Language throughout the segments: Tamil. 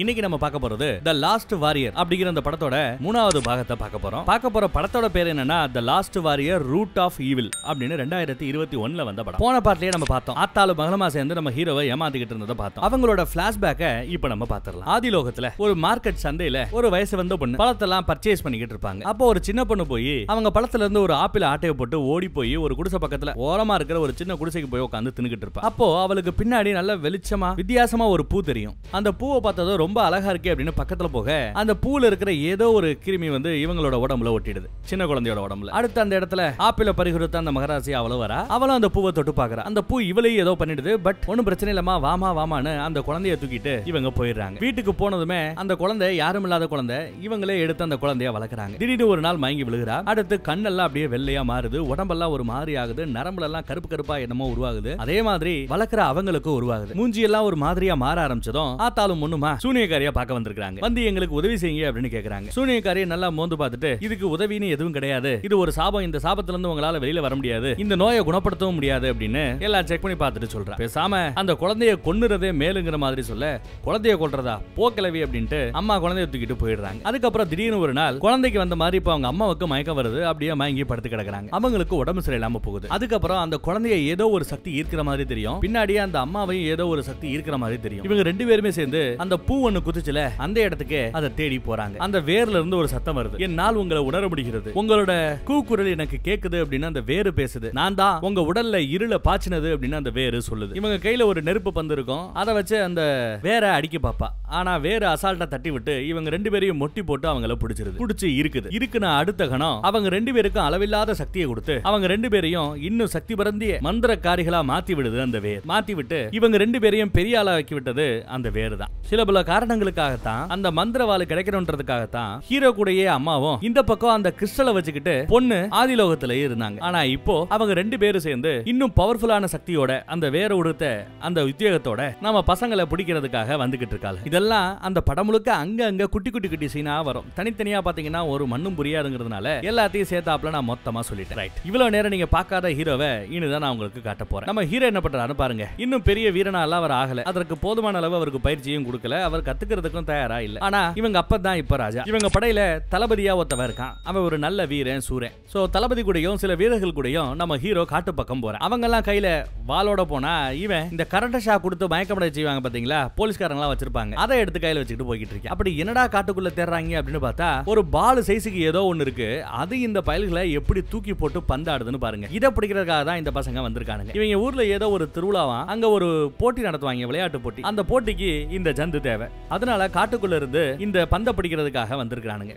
இன்னைக்கு நம்ம பார்க்க போறது த லாஸ்ட் வாரியர் அப்படிங்கிற அந்த படத்தோட மூணாவது பாகத்தை பார்க்க போறோம் பார்க்க போற படத்தோட பேர் என்னன்னா the last warrior root of evil அப்படின்னு ரெண்டாயிரத்தி இருபத்தி ஒன்னுல வந்த படம் போன பாட்டிலேயே நம்ம பார்த்தோம் ஆத்தாலும் மகளமா சேர்ந்து நம்ம ஹீரோவை ஏமாத்திக்கிட்டு இருந்ததை பார்த்தோம் அவங்களோட பிளாஷ்பேக்கை இப்போ நம்ம பார்த்துடலாம் ஆதிலோகத்துல ஒரு மார்க்கெட் சந்தையில ஒரு வயசு வந்த பொண்ணு பழத்தெல்லாம் பர்ச்சேஸ் பண்ணிக்கிட்டு இருப்பாங்க அப்போ ஒரு சின்ன பொண்ணு போய் அவங்க பழத்துல இருந்து ஒரு ஆப்பிள் ஆட்டையை போட்டு ஓடி போய் ஒரு குடிசை பக்கத்துல ஓரமா இருக்கிற ஒரு சின்ன குடிசைக்கு போய் உட்காந்து தின்னுக்கிட்டு இருப்பா அப்போ அவளுக்கு பின்னாடி நல்ல வெளிச்சமா வித்தியாசமா ஒரு பூ தெரியும் அந்த பூவை பார்த்ததும் ரொம்ப அழகா இருக்கு அப்படின்னு பக்கத்துல போக அந்த பூல இருக்கிற ஏதோ ஒரு கிருமி வந்து இவங்களோட உடம்புல ஒட்டிடுது சின்ன குழந்தையோட உடம்புல அடுத்து அந்த இடத்துல ஆப்பிள பறிகொடுத்த அந்த மகராசி அவளும் வரா அவளும் அந்த பூவை தொட்டு பாக்குறா அந்த பூ இவளையும் ஏதோ பண்ணிடுது பட் ஒன்னும் பிரச்சனை இல்லமா வாமா வாமான்னு அந்த குழந்தைய தூக்கிட்டு இவங்க போயிடுறாங்க வீட்டுக்கு போனதுமே அந்த குழந்தை யாரும் இல்லாத குழந்தை இவங்களே எடுத்து அந்த குழந்தைய வளர்க்குறாங்க திடீர்னு ஒரு நாள் மயங்கி விழுகிறா அடுத்து கண்ணெல்லாம் அப்படியே வெள்ளையா மாறுது உடம்பெல்லாம் ஒரு மாதிரி ஆகுது நரம்புல எல்லாம் கருப்பு கருப்பா என்னமோ உருவாகுது அதே மாதிரி வளர்க்குற அவங்களுக்கு உருவாகுது மூஞ்சி எல்லாம் ஒரு மாதிரியா மாற ஆரம்பிச்சதும் ஆத்தாலும் ஒண்ணுமா சூனியக்காரியா பார்க்க வந்திருக்காங்க வந்து எங்களுக்கு உதவி செய்யுங்க அப்படின்னு கேக்குறாங்க சூனியக்காரியை நல்லா மோந்து பார்த்துட்டு இதுக்கு உதவின்னு எதுவும் கிடையாது இது ஒரு சாபம் இந்த சாபத்துல இருந்து உங்களால வெளியில வர முடியாது இந்த நோயை குணப்படுத்தவும் முடியாது அப்படின்னு எல்லாம் செக் பண்ணி பார்த்துட்டு சொல்றேன் பேசாம அந்த குழந்தைய கொன்னுறதே மேலுங்கிற மாதிரி சொல்ல குழந்தைய கொல்றதா போக்கிழவி அப்படின்ட்டு அம்மா குழந்தைய தூக்கிட்டு போயிடுறாங்க அதுக்கப்புறம் திடீர்னு ஒரு நாள் குழந்தைக்கு வந்த மாதிரி இப்ப அவங்க அம்மாவுக்கு மயக்கம் வருது அப்படியே மயங்கி படுத்து கிடக்குறாங்க அவங்களுக்கு உடம்பு சரியில்லாம போகுது அதுக்கப்புறம் அந்த குழந்தைய ஏதோ ஒரு சக்தி ஈர்க்கிற மாதிரி தெரியும் பின்னாடியே அந்த அம்மாவையும் ஏதோ ஒரு சக்தி ஈர்க்கிற மாதிரி தெரியும் இவங்க ரெண்டு பேருமே சேர்ந்து அந்த பூ ஒண்ணு குதிச்சுல அந்த இடத்துக்கு அதை தேடி போறாங்க அந்த வேர்ல இருந்து ஒரு சத்தம் வருது என்னால் உங்களை உணர முடிகிறது உங்களோட கூக்குரல் எனக்கு கேக்குது அப்படின்னு அந்த வேறு பேசுது நான் தான் உங்க உடல்ல இருள பாய்ச்சினது அப்படின்னு அந்த வேறு சொல்லுது இவங்க கையில ஒரு நெருப்பு பந்திருக்கும் அதை வச்சு அந்த வேற அடிக்க பாப்பா ஆனா வேறு அசால்ட்டா தட்டி விட்டு இவங்க ரெண்டு பேரையும் மொட்டி போட்டு அவங்கள பிடிச்சிருது பிடிச்சி இருக்குது இருக்குன்னு அடுத்த கணம் அவங்க ரெண்டு பேருக்கும் அளவில்லாத சக்தியை கொடுத்து அவங்க ரெண்டு பேரையும் இன்னும் சக்தி பரந்திய மந்திரக்காரிகளா மாத்தி விடுது அந்த வேர் மாத்தி விட்டு இவங்க ரெண்டு பேரையும் பெரிய ஆளாக்கி விட்டது அந்த வேறு தான் சில பல காரணங்களுக்காகத்தான் அந்த மந்திரவாளு கிடைக்கணும்ன்றதுக்காகத்தான் தான் ஹீரோ கூடயே அம்மாவும் இந்த பக்கம் அந்த கிறிஸ்டலை வச்சுக்கிட்டு பொண்ணு ஆதிலோகத்துல இருந்தாங்க ஆனா இப்போ அவங்க ரெண்டு பேரும் சேர்ந்து இன்னும் பவர்ஃபுல்லான சக்தியோட அந்த வேற உடுத்த அந்த உத்தியோகத்தோட நம்ம பசங்களை பிடிக்கிறதுக்காக வந்துகிட்டு இருக்காங்க இதெல்லாம் அந்த படம் முழுக்க அங்க அங்க குட்டி குட்டி குட்டி சீனா வரும் தனித்தனியா பாத்தீங்கன்னா ஒரு மண்ணும் புரியாதுங்கிறதுனால எல்லாத்தையும் சேர்த்தாப்ல நான் மொத்தமா சொல்லிட்டேன் ரைட் இவ்வளவு நேரம் நீங்க பாக்காத ஹீரோவை இனிதான் நான் உங்களுக்கு காட்ட போறேன் நம்ம ஹீரோ என்ன பண்றாரு பாருங்க இன்னும் பெரிய வீரனா எல்லாம் அவர் ஆகல அதற்கு போதுமான அளவு அவருக்கு பயிற்சியும் கொடுக்கல அவர் அவர் கத்துக்கிறதுக்கும் தயாரா இல்ல ஆனா இவங்க அப்பதான் இப்ப ராஜா இவங்க படையில தளபதியா ஒருத்தவன் இருக்கான் அவன் ஒரு நல்ல வீரன் சூரன் சோ தளபதி கூடயும் சில வீரர்கள் கூடயும் நம்ம ஹீரோ காட்டு பக்கம் போறான் அவங்க எல்லாம் கையில வாளோட போனா இவன் இந்த கரண்ட ஷா கொடுத்து மயக்கப்பட செய்வாங்க பாத்தீங்களா எல்லாம் வச்சிருப்பாங்க அதை எடுத்து கையில வச்சுட்டு போய்கிட்டு இருக்கேன் அப்படி என்னடா காட்டுக்குள்ள தேர்றாங்க அப்படின்னு பார்த்தா ஒரு பால் சைஸுக்கு ஏதோ ஒன்னு இருக்கு அது இந்த பயல்களை எப்படி தூக்கி போட்டு பந்தாடுதுன்னு பாருங்க இதை பிடிக்கிறதுக்காக தான் இந்த பசங்க வந்திருக்கானுங்க இவங்க ஊர்ல ஏதோ ஒரு திருவிழாவா அங்க ஒரு போட்டி நடத்துவாங்க விளையாட்டு போட்டி அந்த போட்டிக்கு இந்த ஜந்து தேவை அதனால காட்டுக்குள்ள இருந்து இந்த பந்த பிடிக்கிறதுக்காக வந்திருக்கிறானுங்க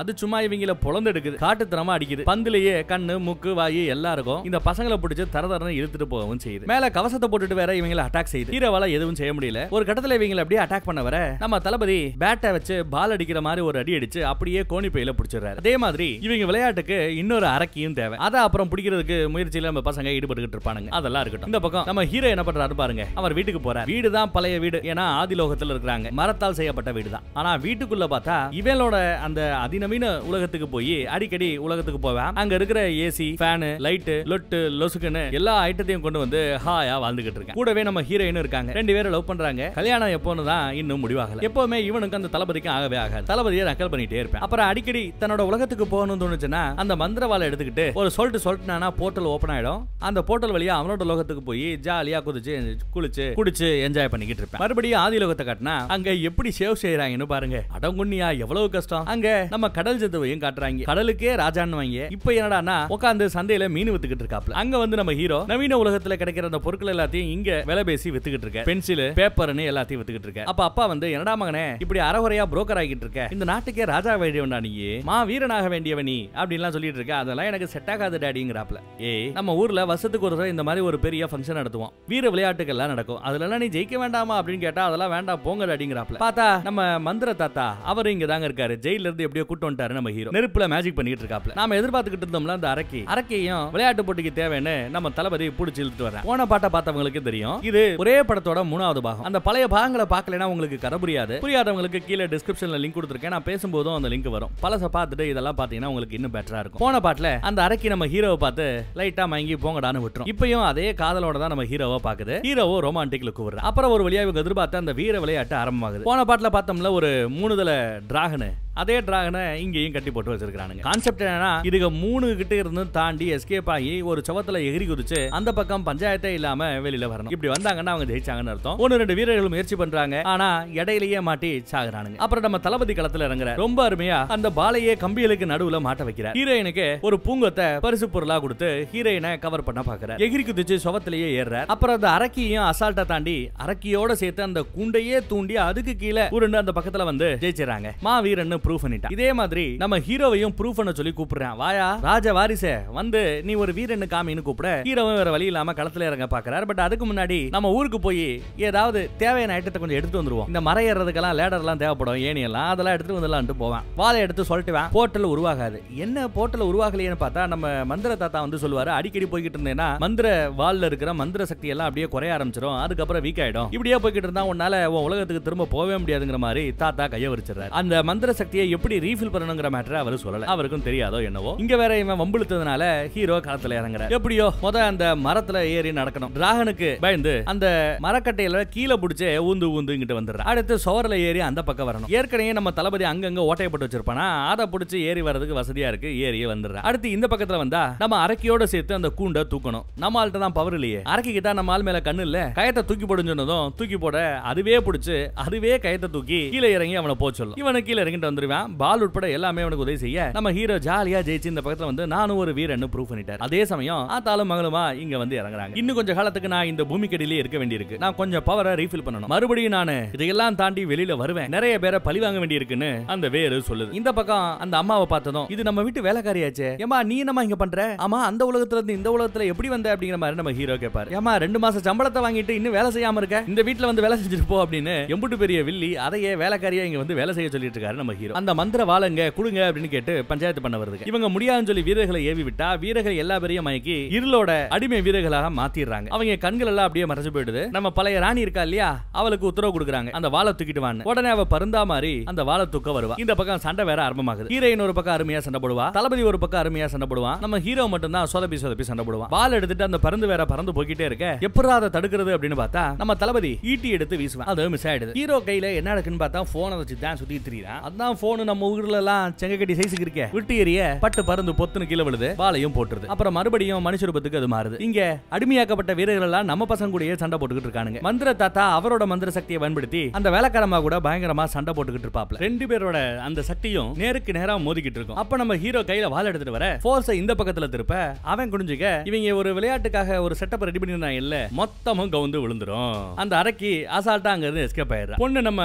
அது சும்மா இவங்கள பொழந்தெடுக்குது காட்டுத்தனமா அடிக்குது பந்துலயே கண்ணு முக்கு வாயு எல்லா இருக்கும் இந்த பசங்களை பிடிச்சி தர தரன்னு இழுத்துட்டு போகவும் செய்யுது மேல கவசத்தை போட்டுட்டு வேற இவங்களை அட்டாக் செய்யுது ஹீரோவால எதுவும் செய்ய முடியல ஒரு கட்டத்துல இவங்களை அப்படியே அட்டாக் பண்ண வர நம்ம தளபதி பேட்டை வச்சு பால் அடிக்கிற மாதிரி ஒரு அடி அடிச்சு அப்படியே கோணி பையில பிடிச்சிடுறாரு அதே மாதிரி இவங்க விளையாட்டுக்கு இன்னொரு அரக்கியும் தேவை அதை அப்புறம் பிடிக்கிறதுக்கு முயற்சியில நம்ம பசங்க ஈடுபட்டு இருப்பானுங்க அதெல்லாம் இருக்கட்டும் இந்த பக்கம் நம்ம ஹீரோ என்ன பண்றாரு பாருங்க அவர் வீட்டுக்கு போற வீடு தான் பழைய வீடு ஏன்னா ஆதிலோகத்தில் இருக்கிறாங்க மரத்தால் செய்யப்பட்ட வீடு தான் ஆனா வீட்டுக்குள்ள பார்த்தா இவளோட அந்த அதி அதிநவீன உலகத்துக்கு போய் அடிக்கடி உலகத்துக்கு போவேன் அங்க இருக்கிற ஏசி ஃபேனு லைட்டு லொட்டு லொசுக்குன்னு எல்லா ஐட்டத்தையும் கொண்டு வந்து ஹாயா வாழ்ந்துகிட்டு இருக்கேன் கூடவே நம்ம ஹீரோயினும் இருக்காங்க ரெண்டு பேரும் லவ் பண்றாங்க கல்யாணம் எப்போன்னு தான் இன்னும் முடிவாகல எப்பவுமே இவனுக்கு அந்த தளபதிக்கும் ஆகவே ஆகாது தளபதியை நக்கல் பண்ணிட்டே இருப்பேன் அப்புறம் அடிக்கடி தன்னோட உலகத்துக்கு போகணும்னு தோணுச்சுன்னா அந்த மந்திரவாலை எடுத்துக்கிட்டு ஒரு சொல்ட்டு சொல்லிட்டுனா போர்ட்டல் ஓப்பன் ஆயிடும் அந்த போர்ட்டல் வழியா அவனோட உலகத்துக்கு போய் ஜாலியா குதிச்சு குளிச்சு குடிச்சு என்ஜாய் பண்ணிக்கிட்டு இருப்பேன் மறுபடியும் ஆதி லோகத்தை காட்டினா அங்க எப்படி சேவ் செய்யறாங்கன்னு பாருங்க அடங்குண்ணியா எவ்வளவு கஷ்டம் அங்க நம்ம கடல் ஜதுவையும் காட்டுறாங்க கடலுக்கே ராஜான்னு வாங்க இப்போ என்னடானா உட்காந்து சந்தையில மீன் வித்துக்கிட்டு இருக்காப்ல அங்க வந்து நம்ம ஹீரோ நவீன உலகத்துல கிடைக்கிற அந்த பொருட்கள் எல்லாத்தையும் இங்க விலை பேசி வித்துக்கிட்டு இருக்க பென்சில் பேப்பர்னு எல்லாத்தையும் வித்துக்கிட்டு இருக்க அப்ப அப்பா வந்து என்னடா மகனே இப்படி அறகுறையா புரோக்கர் ஆகிட்டு இருக்க இந்த நாட்டுக்கே ராஜா வேண்டியவனா நீ மா வீரனாக வேண்டியவனி அப்படின்லாம் சொல்லிட்டு இருக்க அதெல்லாம் எனக்கு செட் ஆகாது டேடிங்கிறாப்ல ஏய் நம்ம ஊர்ல வருஷத்துக்கு ஒரு இந்த மாதிரி ஒரு பெரிய ஃபங்க்ஷன் நடத்துவோம் வீர விளையாட்டுகள் எல்லாம் நடக்கும் அதுல நீ ஜெயிக்க வேண்டாமா அப்படின்னு கேட்டா அதெல்லாம் வேண்டாம் போங்க டேடிங்கிறாப்ல பாத்தா நம்ம மந்திர தாத்தா அவர் இங்க தாங்க இருக்காரு ஜெயில இருந்து எப்படியோ கூட்டு வந்துட்டாரு நம்ம ஹீரோ நெருப்புல மேஜிக் பண்ணிட்டு இருக்காப்ல நாம எதிர்பார்த்துக்கிட்டு இருந்தோம்ல அந்த அரக்கி அரக்கியும் விளையாட்டு போட்டிக்கு தேவைன்னு நம்ம தளபதி பிடிச்சி இழுத்துட்டு வரேன் போன பாட்டை பார்த்தவங்களுக்கு தெரியும் இது ஒரே படத்தோட மூணாவது பாகம் அந்த பழைய பாகங்களை பார்க்கலனா உங்களுக்கு கதை புரியாது புரியாதவங்களுக்கு கீழே டிஸ்கிரிப்ஷன்ல லிங்க் கொடுத்துருக்கேன் நான் பேசும்போதும் அந்த லிங்க் வரும் பழச பார்த்துட்டு இதெல்லாம் பார்த்தீங்கன்னா உங்களுக்கு இன்னும் பெட்டரா இருக்கும் போன பாட்டில் அந்த அரக்கி நம்ம ஹீரோவை பார்த்து லைட்டா மயங்கி போங்கடான்னு விட்டுரும் இப்பயும் அதே காதலோட தான் நம்ம ஹீரோவை பாக்குது ஹீரோவோ ரொமான்டிக் லுக் விடுற அப்புறம் ஒரு வழியா இவங்க எதிர்பார்த்து அந்த வீர விளையாட்டு ஆரம்பமாகுது போன பாட்டில் பார்த்தோம்ல ஒரு மூணுதல டிராகனு அதே டிராகனை இங்கேயும் கட்டி போட்டு வச்சிருக்கானுங்க கான்செப்ட் என்னன்னா இதுக்கு மூணு கிட்ட இருந்து தாண்டி எஸ்கேப் ஆகி ஒரு சவத்துல எகிரி குதிச்சு அந்த பக்கம் பஞ்சாயத்தே இல்லாம வெளியில வரணும் இப்படி வந்தாங்கன்னா அவங்க ஜெயிச்சாங்கன்னு அர்த்தம் ஒன்னு ரெண்டு வீரர்கள் முயற்சி பண்றாங்க ஆனா இடையிலேயே மாட்டி சாகுறானுங்க அப்புறம் நம்ம தளபதி களத்துல இறங்குற ரொம்ப அருமையா அந்த பாலையே கம்பிகளுக்கு நடுவுல மாட்ட வைக்கிறார் ஹீரோயினுக்கு ஒரு பூங்கத்தை பரிசு பொருளா கொடுத்து ஹீரோயினை கவர் பண்ண பாக்குறாரு எகிரி குதிச்சு சுவத்திலேயே ஏறுற அப்புறம் அந்த அரக்கியையும் அசால்ட்டா தாண்டி அரக்கியோட சேர்த்து அந்த கூண்டையே தூண்டி அதுக்கு கீழே உருண்டு அந்த பக்கத்துல வந்து ஜெயிச்சிடறாங்க மா வீரன்னு ப்ரூஃப் பண்ணிட்டான் இதே மாதிரி நம்ம ஹீரோவையும் ப்ரூவ் பண்ண சொல்லி கூப்பிடுறேன் வாயா ராஜ வாரிசே வந்து நீ ஒரு வீரன்னு காமின்னு கூப்பிட ஹீரோவும் வேற வழி இல்லாம களத்துல இறங்க பாக்குறாரு பட் அதுக்கு முன்னாடி நம்ம ஊருக்கு போய் ஏதாவது தேவையான ஐட்டத்தை கொஞ்சம் எடுத்து வந்துருவோம் இந்த மரம் ஏறதுக்கெல்லாம் லேடர் எல்லாம் தேவைப்படும் ஏனியெல்லாம் அதெல்லாம் எடுத்துட்டு வந்துடலான்ட்டு போவேன் வாழை எடுத்து சொல்லிட்டுவேன் போர்ட்டல் உருவாகாது என்ன போர்ட்டல் உருவாகலையேன்னு பார்த்தா நம்ம மந்திர தாத்தா வந்து சொல்லுவாரு அடிக்கடி போய்கிட்டு இருந்தேன்னா மந்திர வால்ல இருக்கிற மந்திர சக்தி எல்லாம் அப்படியே குறைய ஆரம்பிச்சிடும் அதுக்கப்புறம் வீக் ஆயிடும் இப்படியே போய்கிட்டு இருந்தா உன்னால உன் உலகத்துக்கு திரும்ப போகவே முடியாதுங்கிற மாதிரி தாத்தா கைய வச்சிடறாரு அந்த மந்திர சக்தி சக்தியை எப்படி ரீஃபில் பண்ணணுங்கிற மேட்டரை அவர் சொல்லல அவருக்கும் தெரியாதோ என்னவோ இங்க வேற இவன் வம்புழுத்ததுனால ஹீரோ களத்துல இறங்குற எப்படியோ முத அந்த மரத்துல ஏறி நடக்கணும் டிராகனுக்கு பயந்து அந்த மரக்கட்டையில கீழே பிடிச்சே ஊந்து ஊந்து இங்கிட்டு வந்துடுற அடுத்து சுவரில் ஏறி அந்த பக்கம் வரணும் ஏற்கனவே நம்ம தளபதி அங்கங்க ஓட்டையப்பட்டு வச்சிருப்பானா அதை பிடிச்சி ஏறி வர்றதுக்கு வசதியா இருக்கு ஏறியே வந்துடுற அடுத்து இந்த பக்கத்துல வந்தா நம்ம அரக்கியோட சேர்த்து அந்த கூண்டை தூக்கணும் நம்ம ஆள்கிட்ட தான் பவர் இல்லையே அரைக்கிட்ட நம்ம ஆள் மேல கண்ணு இல்ல கயத்தை தூக்கி போடுன்னு சொன்னதும் தூக்கி போட அதுவே பிடிச்சி அதுவே கயத்தை தூக்கி கீழே இறங்கி அவனை போச்சொல்லும் இவனை கீழே இறங்கிட்டு வந்துருவான் பால் உட்பட எல்லாமே அவனுக்கு உதவி செய்ய நம்ம ஹீரோ ஜாலியா ஜெயிச்சு இந்த பக்கத்துல வந்து நானும் ஒரு வீரன் ப்ரூவ் பண்ணிட்டார் அதே சமயம் ஆத்தாலும் மகளுமா இங்க வந்து இறங்குறாங்க இன்னும் கொஞ்சம் காலத்துக்கு நான் இந்த பூமிக்கடியிலே இருக்க வேண்டியிருக்கு நான் கொஞ்சம் பவரை ரீஃபில் பண்ணணும் மறுபடியும் நான் இதையெல்லாம் தாண்டி வெளியில வருவேன் நிறைய பேரை பழி வாங்க வேண்டியிருக்குன்னு அந்த வேறு சொல்லுது இந்த பக்கம் அந்த அம்மாவை பார்த்ததும் இது நம்ம வீட்டு வேலைக்காரியாச்சே ஏமா நீ என்னமா இங்க பண்ற ஆமா அந்த உலகத்துல இருந்து இந்த உலகத்துல எப்படி வந்த அப்படிங்கிற மாதிரி நம்ம ஹீரோ கேட்பாரு ஏமா ரெண்டு மாசம் சம்பளத்தை வாங்கிட்டு இன்னும் வேலை செய்யாம இருக்க இந்த வீட்டுல வந்து வேலை செஞ்சிருப்போம் அப்படின்னு எம்புட்டு பெரிய வில்லி அதையே வேலைக்காரியா இங்க வந்து வேலை செய்ய சொல்லிட்டு இருக்காரு நம்ம ஹீரோ ஹீரோ அந்த மந்திர வாழங்க குடுங்க அப்படின்னு கேட்டு பஞ்சாயத்து பண்ண வருது இவங்க முடியாதுன்னு சொல்லி வீரர்களை ஏவி விட்டா வீரர்கள் எல்லா பேரையும் மயக்கி இருளோட அடிமை வீரர்களாக மாத்திடுறாங்க அவங்க கண்கள் எல்லாம் அப்படியே மறைச்சு போயிடுது நம்ம பழைய ராணி இருக்கா இல்லையா அவளுக்கு உத்தரவு கொடுக்குறாங்க அந்த வாழை தூக்கிட்டு வாங்க உடனே அவ பருந்தா மாதிரி அந்த வாழை தூக்க வருவா இந்த பக்கம் சண்டை வேற ஆரம்பமாகுது ஹீரோயின் ஒரு பக்கம் அருமையா சண்டை போடுவா தளபதி ஒரு பக்கம் அருமையா சண்டை போடுவான் நம்ம ஹீரோ மட்டும் தான் சொதப்பி சொதப்பி சண்டை போடுவான் பால் எடுத்துட்டு அந்த பருந்து வேற பறந்து போய்கிட்டே இருக்க எப்படா அதை தடுக்கிறது அப்படின்னு பார்த்தா நம்ம தளபதி ஈட்டி எடுத்து வீசுவான் அது மிஸ் ஆயிடுது ஹீரோ கையில என்ன நடக்குன்னு பார்த்தா போனை வச்சு தான் சுத்தி திரியான் அதான் போன் நம்ம ஊர்ல எல்லாம் செங்கக்கட்டி சைஸுக்கு இருக்க விட்டு எரிய பட்டு பறந்து பொத்துன்னு கீழே விழுது பாலையும் போட்டுருது அப்புறம் மறுபடியும் மனுஷ ரூபத்துக்கு அது மாறுது இங்க அடிமையாக்கப்பட்ட வீரர்கள் எல்லாம் நம்ம பசங்க கூடயே சண்டை போட்டுக்கிட்டு இருக்கானுங்க மந்திர தாத்தா அவரோட மந்திர சக்தியை பயன்படுத்தி அந்த வேலைக்காரமா கூட பயங்கரமா சண்டை போட்டுக்கிட்டு இருப்பாப்ல ரெண்டு பேரோட அந்த சக்தியும் நேருக்கு நேரா மோதிக்கிட்டு இருக்கும் அப்ப நம்ம ஹீரோ கையில வாழ எடுத்துட்டு வர போர்ஸை இந்த பக்கத்துல திருப்ப அவன் குடிஞ்சுக்க இவங்க ஒரு விளையாட்டுக்காக ஒரு செட்டப் ரெடி பண்ணிருந்தாங்க இல்ல மொத்தமும் கவுந்து விழுந்துரும் அந்த அரைக்கு அசால்ட்டா அங்க இருந்து எஸ்கேப் ஆயிடுற பொண்ணு நம்ம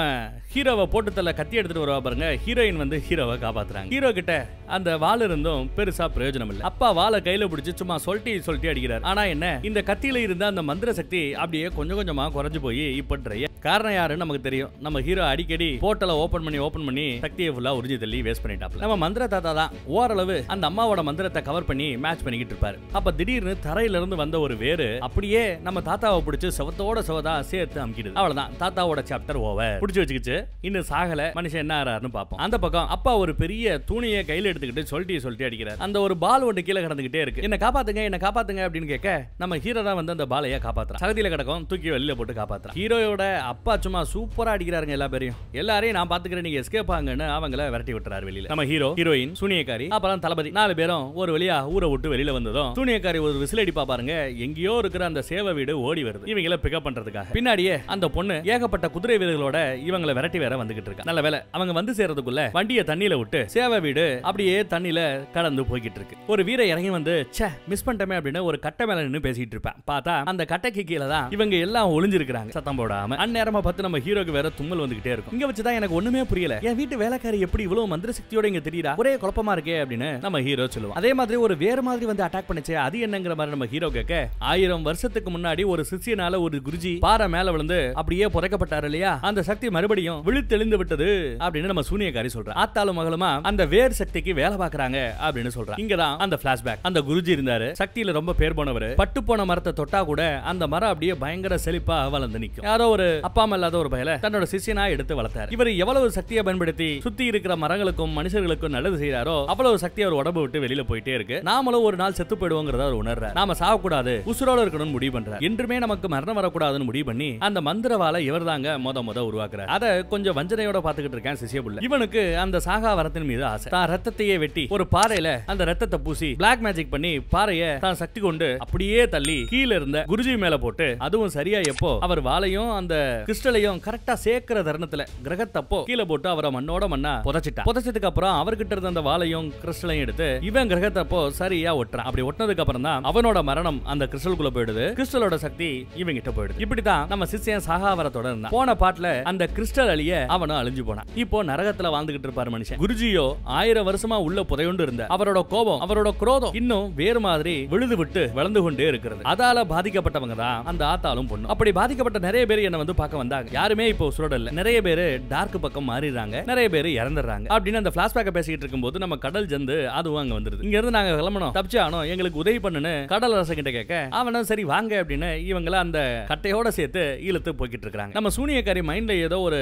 ஹீரோவை போட்டு தள்ள கத்தி எடுத்துட்டு வருவா பாருங்க ஹீரோயின் வந்து ஹீரோவை காப்பாத்துறாங்க ஹீரோ கிட்ட அந்த வாள் இருந்தும் பெருசா பிரயோஜனம் இல்லை அப்பா வாழை கையில பிடிச்சி சும்மா சொல்லிட்டு சொல்லிட்டு அடிக்கிறார் ஆனா என்ன இந்த கத்தியில இருந்த அந்த மந்திர சக்தி அப்படியே கொஞ்சம் கொஞ்சமா குறைஞ்சு போய் இப்படி காரணம் யாருன்னு நமக்கு தெரியும் நம்ம ஹீரோ அடிக்கடி போர்ட்டலை ஓபன் பண்ணி ஓபன் பண்ணி சக்தியை ஃபுல்லா உறிஞ்சி தள்ளி வேஸ்ட் பண்ணிட்டாப்ல நம்ம மந்திர தாத்தா தான் ஓரளவு அந்த அம்மாவோட மந்திரத்தை கவர் பண்ணி மேட்ச் பண்ணிக்கிட்டு இருப்பாரு அப்ப திடீர்னு தரையில இருந்து வந்த ஒரு வேறு அப்படியே நம்ம தாத்தாவை பிடிச்சு செவத்தோட செவதா சேர்த்து அமுக்கிடுது அவ்வளவுதான் தாத்தாவோட சாப்டர் ஓவர் பிடிச்சி வச்சுக்கிச்சு இன்னும் சாகல மனுஷன் என்ன ஆறாருன்னு பார்ப்போம் அந்த பக்கம் அப்பா ஒரு பெரிய துணியை கையில எடுத்துக்கிட்டு சொல்லிட்டு சொல்லிட்டு அடிக்கிறார் அந்த ஒரு பால் ஒன்று கீழே கிடந்துகிட்டே இருக்கு என்ன காப்பாத்துங்க என்ன காப்பாத்துங்க அப்படின்னு கேட்க நம்ம ஹீரோ தான் வந்து அந்த பாலையை காப்பாத்துறான் சகதியில கிடக்கும் தூக்கி வெளியில போட்டு காப்பாத்துறான் ஹீரோயோட அப்பா சும்மா சூப்பரா அடிக்கிறாருங்க எல்லா பேரையும் எல்லாரையும் நான் பாத்துக்கிறேன் நீங்க எஸ்கேப் ஆங்கன்னு அவங்கள விரட்டி விட்டுறாரு வெளியில நம்ம ஹீரோ ஹீரோயின் சூனியக்காரி அப்புறம் தளபதி நாலு பேரும் ஒரு வழியா ஊரை விட்டு வெளியில வந்ததும் சூனியக்காரி ஒரு விசில் அடி பாருங்க எங்கேயோ இருக்கிற அந்த சேவை வீடு ஓடி வருது இவங்கள பிக்கப் பண்றதுக்காக பின்னாடியே அந்த பொண்ணு ஏகப்பட்ட குதிரை வீரர்களோட இவங்களை விரட்டி வேற வந்துகிட்டு இருக்கா நல்ல வேலை அவங்க வந்து சேர்றதுக்குள்ள வண்டியை தண்ணியில விட்டு சேவை வீடு அப்படியே தண்ணியில கலந்து போய்கிட்டு இருக்கு ஒரு வீர இறங்கி வந்து சே மிஸ் பண்ணிட்டமே அப்படின்னு ஒரு கட்டை மேல நின்று பேசிட்டு இருப்பேன் பார்த்தா அந்த கட்டைக்கு கீழே தான் இவங்க எல்லாம் ஒளிஞ்சிருக்கிறாங்க சத்தம் போடாம அந்நேரம் நேரமா பார்த்து நம்ம ஹீரோக்கு வேற தும்மல் வந்துகிட்டே இருக்கும் இங்க வச்சுதான் எனக்கு ஒண்ணுமே புரியல என் வீட்டு வேலைக்காரி எப்படி இவ்வளவு மந்திர சக்தியோட இங்க தெரியுதா ஒரே குழப்பமா இருக்கே அப்படின்னு நம்ம ஹீரோ சொல்லுவோம் அதே மாதிரி ஒரு வேற மாதிரி வந்து அட்டாக் பண்ணிச்சு அது என்னங்கிற மாதிரி நம்ம ஹீரோ கேட்க ஆயிரம் வருஷத்துக்கு முன்னாடி ஒரு சிஷியனால ஒரு குருஜி பாறை மேல விழுந்து அப்படியே புதைக்கப்பட்டாரு இல்லையா அந்த சக்தி மறுபடியும் விழுத்தெழுந்து விட்டது அப்படின்னு நம்ம சூனியக்காரி சொல்றேன் ஆத்தாலும் மகளுமா அந்த வேர் சக்திக்கு வேலை பாக்குறாங்க அப்படின்னு சொல்றாங்க இங்கதான் அந்த பிளாஷ்பேக் அந்த குருஜி இருந்தாரு சக்தியில ரொம்ப பேர் போனவர் பட்டு போன மரத்தை தொட்டா கூட அந்த மரம் அப்படியே பயங்கர செழிப்பா வளர்ந்து நிற்கும் யாரோ ஒரு அப்பா இல்லாத ஒரு பயல தன்னோட சிஷியனா எடுத்து வளர்த்தாரு இவர் எவ்வளவு சக்தியை பயன்படுத்தி சுத்தி இருக்கிற மரங்களுக்கும் மனுஷர்களுக்கும் நல்லது செய்யறாரோ அவ்வளவு சக்தி அவர் உடம்பு விட்டு வெளியில போயிட்டே இருக்கு நாமளும் ஒரு நாள் செத்து போயிடுவோங்கிறத அவர் உணர்ற நாம சாகக்கூடாது உசுரோட இருக்கணும்னு முடிவு பண்ற என்றுமே நமக்கு மரணம் வரக்கூடாதுன்னு முடிவு பண்ணி அந்த மந்திரவால இவர் தாங்க மொத மொத உருவாக்குற அத கொஞ்சம் வஞ்சனையோட பாத்துக்கிட்டு இருக்கேன் புள்ள இவனுக்கு அந்த சாகா வரத்தின் மீது ஆசை தான் ரத்தத்தையே வெட்டி ஒரு பாறையில அந்த ரத்தத்தை பூசி பிளாக் மேஜிக் பண்ணி பாறைய தான் சக்தி கொண்டு அப்படியே தள்ளி கீழ இருந்த குருஜி மேல போட்டு அதுவும் சரியா எப்போ அவர் வாழையும் அந்த கிறிஸ்டலையும் கரெக்டா சேர்க்கிற தருணத்துல கிரகத்தப்போ கீழே போட்டு அவரை மண்ணோட மண்ணா புதைச்சிட்டா புதைச்சதுக்கு அப்புறம் அவர்கிட்ட இருந்த அந்த வாழையும் கிறிஸ்டலையும் எடுத்து இவன் கிரகத்தப்போ சரியா ஒட்டுறான் அப்படி ஒட்டினதுக்கு அப்புறம் தான் அவனோட மரணம் அந்த கிறிஸ்டலுக்குள்ள போயிடுது கிறிஸ்டலோட சக்தி இவங்க கிட்ட போயிடுது இப்படிதான் நம்ம சிஷ்யன் சகாவரத்தோட இருந்தான் போன பாட்டுல அந்த கிறிஸ்டல் அழிய அவனும் அழிஞ்சு போனான் இப்போ நரகத்துல வாழ்ந்துகிட்டு இருப்பாரு மனுஷன் குருஜியோ ஆயிரம் வருஷமா உள்ள புதையுண்டு இருந்த அவரோட கோபம் அவரோட குரோதம் இன்னும் வேறு மாதிரி விழுது விட்டு வளர்ந்து கொண்டே இருக்கிறது அதால பாதிக்கப்பட்டவங்க தான் அந்த ஆத்தாலும் பொண்ணு அப்படி பாதிக்கப்பட்ட நிறைய பேர் என்ன வந்து பார்க்க வந்தாங்க யாருமே இப்போ சுழடல்ல நிறைய பேர் டார்க் பக்கம் மாறிடுறாங்க நிறைய பேர் இறந்துடுறாங்க அப்படின்னு அந்த பிளாஷ்பேக்கை பேசிக்கிட்டு இருக்கும்போது நம்ம கடல் ஜந்து அதுவும் அங்க வந்துருது இங்க இருந்து நாங்க கிளம்பணும் தப்பிச்சானோ எங்களுக்கு உதவி பண்ணுன்னு கடல் அரசு கிட்ட கேட்க அவனும் சரி வாங்க அப்படின்னு இவங்கள அந்த கட்டையோட சேர்த்து இழுத்து போய்கிட்டு இருக்காங்க நம்ம சூனியக்காரி மைண்ட்ல ஏதோ ஒரு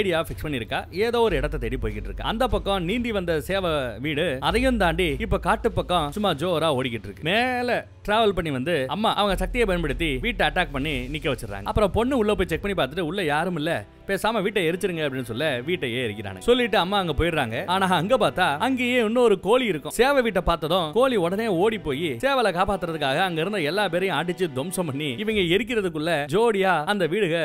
ஐடியா பிக்ஸ் பண்ணிருக்கா ஏதோ ஒரு இடத்தை தேடி போய்கிட்டு இருக்கு அந்த பக்கம் நீந்தி வந்த சேவை வீடு அதையும் தாண்டி இப்ப காட்டு பக்கம் சும்மா ஜோரா ஓடிக்கிட்டு இருக்கு மேல டிராவல் பண்ணி வந்து அம்மா அவங்க சக்தியை பயன்படுத்தி வீட்டை அட்டாக் பண்ணி நிக்க வச்சிருக்காங்க அப்புறம் பொண்ணு உள்ள போய் செக் பண்ணி பார்த்துட்டு உள்ளே யாரும் இல்லை பேசாம வீட்டை எரிச்சிருங்க அப்படின்னு சொல்ல வீட்டையே எரிக்கிறாங்க சொல்லிட்டு அம்மா அங்க போயிடுறாங்க ஆனா அங்க பார்த்தா அங்கேயே இன்னொரு கோழி இருக்கும் சேவை வீட்டை பார்த்ததும் கோழி உடனே ஓடி போய் சேவலை காப்பாத்துறதுக்காக அங்க இருந்த எல்லா பேரையும் அடிச்சு துவம்சம் பண்ணி இவங்க எரிக்கிறதுக்குள்ள ஜோடியா அந்த வீடுக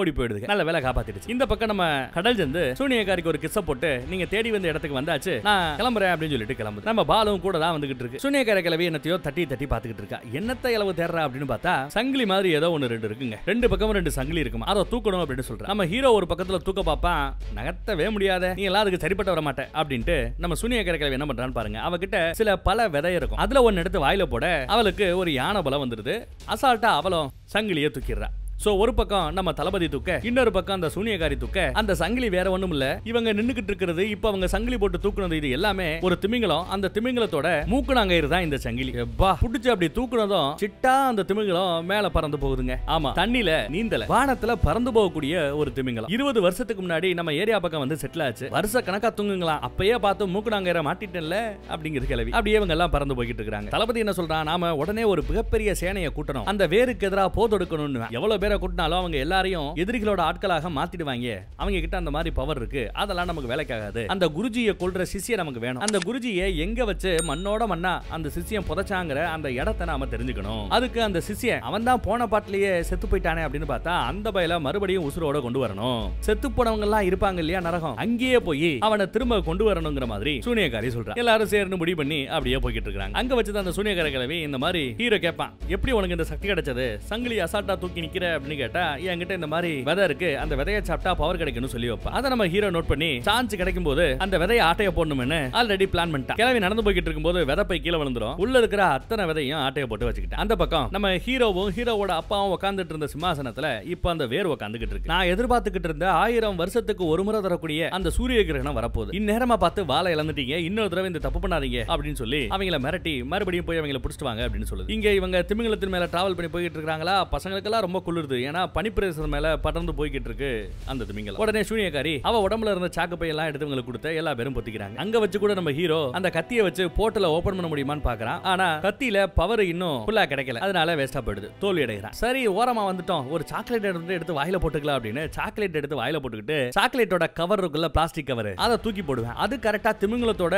ஓடி போயிடுது நல்ல வேலை காப்பாத்திடுச்சு இந்த பக்கம் நம்ம கடல் சந்து சூனியக்காரிக்கு ஒரு கிச போட்டு நீங்க தேடி வந்த இடத்துக்கு வந்தாச்சு நான் கிளம்புறேன் அப்படின்னு சொல்லிட்டு கிளம்புது நம்ம பாலும் கூட தான் வந்துகிட்டு இருக்கு சூனியக்கார கிளவி என்னத்தையோ தட்டி தட்டி பாத்துக்கிட்டு இருக்கா என்னத்த இளவு தேர்றா அப்படின்னு பார்த்தா சங்கிலி மாதிரி ஏதோ ஒன்னு ரெண்டு இருக்குங்க ரெண்டு பக்கமும் ரெண்டு சங்கிலி இருக்கும் அதை தூக்கணும் அப்படின்னு சொல்றேன் நம்ம ஹீரோ ஹீரோ ஒரு பக்கத்துல தூக்க பார்ப்பான் நகர்த்தவே முடியாத நீ எல்லாம் அதுக்கு சரிப்பட்டு வர மாட்டேன் அப்படின்ட்டு நம்ம சுனிய கிழக்கிழவி என்ன பண்றான்னு பாருங்க அவகிட்ட சில பல விதை இருக்கும் அதுல ஒன்னு எடுத்து வாயில போட அவளுக்கு ஒரு யானை பலம் வந்துருது அசால்ட்டா அவளும் சங்கிலியை தூக்கிடுறா சோ ஒரு பக்கம் நம்ம தளபதி தூக்க இன்னொரு பக்கம் அந்த சூனியகாரி தூக்க அந்த சங்கிலி வேற ஒண்ணும் இல்ல இவங்க நின்னுகிட்டு இருக்கிறது இப்ப அவங்க சங்கிலி போட்டு தூக்குனது இது எல்லாமே ஒரு திமிங்கலம் அந்த திமிங்கலத்தோட மூக்குனாங்கயிறு தான் இந்த சங்கிலி எப்பா புடிச்சு அப்படி தூக்குனதும் சிட்டா அந்த திமிங்கலம் மேல பறந்து போகுதுங்க ஆமா தண்ணில நீந்தல வானத்துல பறந்து போகக்கூடிய ஒரு திமிங்கலம் இருபது வருஷத்துக்கு முன்னாடி நம்ம ஏரியா பக்கம் வந்து செட்டில் ஆச்சு வருஷ கணக்கா தூங்குங்களாம் அப்பயே பார்த்து மூக்குனாங்கயிற மாட்டிட்டேன்ல அப்படிங்கிறது கேள்வி அப்படியே இவங்க எல்லாம் பறந்து போய்கிட்டு இருக்காங்க தளபதி என்ன சொல்றான் நாம உடனே ஒரு மிகப்பெரிய சேனையை கூட்டணும் அந்த வேருக்கு எதிராக போதொடுக்கணும்னு எவ்வளவு பேர் பேரை கூட்டினாலும் அவங்க எல்லாரையும் எதிரிகளோட ஆட்களாக மாத்திடுவாங்க அவங்க கிட்ட அந்த மாதிரி பவர் இருக்கு அதெல்லாம் நமக்கு வேலைக்காகாது அந்த குருஜியை கொள்ற சிசிய நமக்கு வேணும் அந்த குருஜியை எங்க வச்சு மண்ணோட மண்ணா அந்த சிசியம் புதைச்சாங்கிற அந்த இடத்தை நாம தெரிஞ்சுக்கணும் அதுக்கு அந்த சிசியன் அவன் தான் போன பாட்டிலேயே செத்து போயிட்டானே அப்படின்னு பார்த்தா அந்த பயில மறுபடியும் உசுரோட கொண்டு வரணும் செத்து போனவங்க எல்லாம் இருப்பாங்க இல்லையா நரகம் அங்கேயே போய் அவனை திரும்ப கொண்டு வரணுங்கிற மாதிரி சூனியக்காரி சொல்றான் எல்லாரும் சேர்ந்து முடிவு பண்ணி அப்படியே போய்கிட்டு இருக்காங்க அங்க வச்சு அந்த சூனியக்கார கிழவி இந்த மாதிரி ஹீரோ கேட்பான் எப்படி உனக்கு இந்த சக்தி கிடைச்சது சங்கிலி அசால்ட்டா தூக்கி நிக்கிற அப்படின்னு கேட்டா என்கிட்ட இந்த மாதிரி விதை இருக்கு அந்த விதைய சாப்பிட்டா பவர் கிடைக்கும்னு சொல்லி வைப்பேன் அதை நம்ம ஹீரோ நோட் பண்ணி சான்ஸ் கிடைக்கும் போது அந்த விதையை ஆட்டைய போடணும்னு ஆல்ரெடி பிளான் பண்ணிட்டா கிளவி நடந்து போய்கிட்டு இருக்கும்போது விதை போய் கீழே விழுந்துரும் உள்ள இருக்கிற அத்தனை விதையும் ஆட்டைய போட்டு வச்சுக்கிட்டேன் அந்த பக்கம் நம்ம ஹீரோவும் ஹீரோவோட அப்பாவும் உட்காந்துட்டு இருந்த சிம்மாசனத்துல இப்ப அந்த வேர் உட்காந்துகிட்டு இருக்கு நான் எதிர்பார்த்துக்கிட்டு இருந்த ஆயிரம் வருஷத்துக்கு ஒரு முறை தரக்கூடிய அந்த சூரிய கிரகணம் வரப்போகுது இந்நேரமா பார்த்து வாழை இழந்துட்டீங்க இன்னொரு தடவை இந்த தப்பு பண்ணாதீங்க அப்படின்னு சொல்லி அவங்கள மிரட்டி மறுபடியும் போய் அவங்கள பிடிச்சிட்டு வாங்க அப்படின்னு சொல்லுது இங்க இவங்க திமிங்கலத்தின் மேல டிராவல் பண்ணி போயிட்டு இருக்காங்களா பசங்களுக்கெல்லாம் ரொம்ப குளிர் குளிருது ஏன்னா பனிப்பிரதேசம் மேல படர்ந்து போய்கிட்டு இருக்கு அந்த திமிங்கலம் உடனே சூனியக்காரி அவ உடம்புல இருந்த பை எல்லாம் உங்களுக்கு கொடுத்த எல்லா பேரும் பொத்திக்கிறாங்க அங்க வச்சு கூட நம்ம ஹீரோ அந்த கத்தியை வச்சு போர்ட்டல ஓபன் பண்ண முடியுமான்னு பாக்குறான் ஆனா கத்தியில பவர் இன்னும் ஃபுல்லா கிடைக்கல அதனால வேஸ்டா போயிடுது தோல்வி அடைகிறான் சரி ஓரமா வந்துட்டோம் ஒரு சாக்லேட் எடுத்து எடுத்து வாயில போட்டுக்கலாம் அப்படின்னு சாக்லேட் எடுத்து வாயில போட்டுக்கிட்டு சாக்லேட்டோட கவர் இருக்குல்ல பிளாஸ்டிக் கவர் அதை தூக்கி போடுவேன் அது கரெக்டா திமிங்கலத்தோட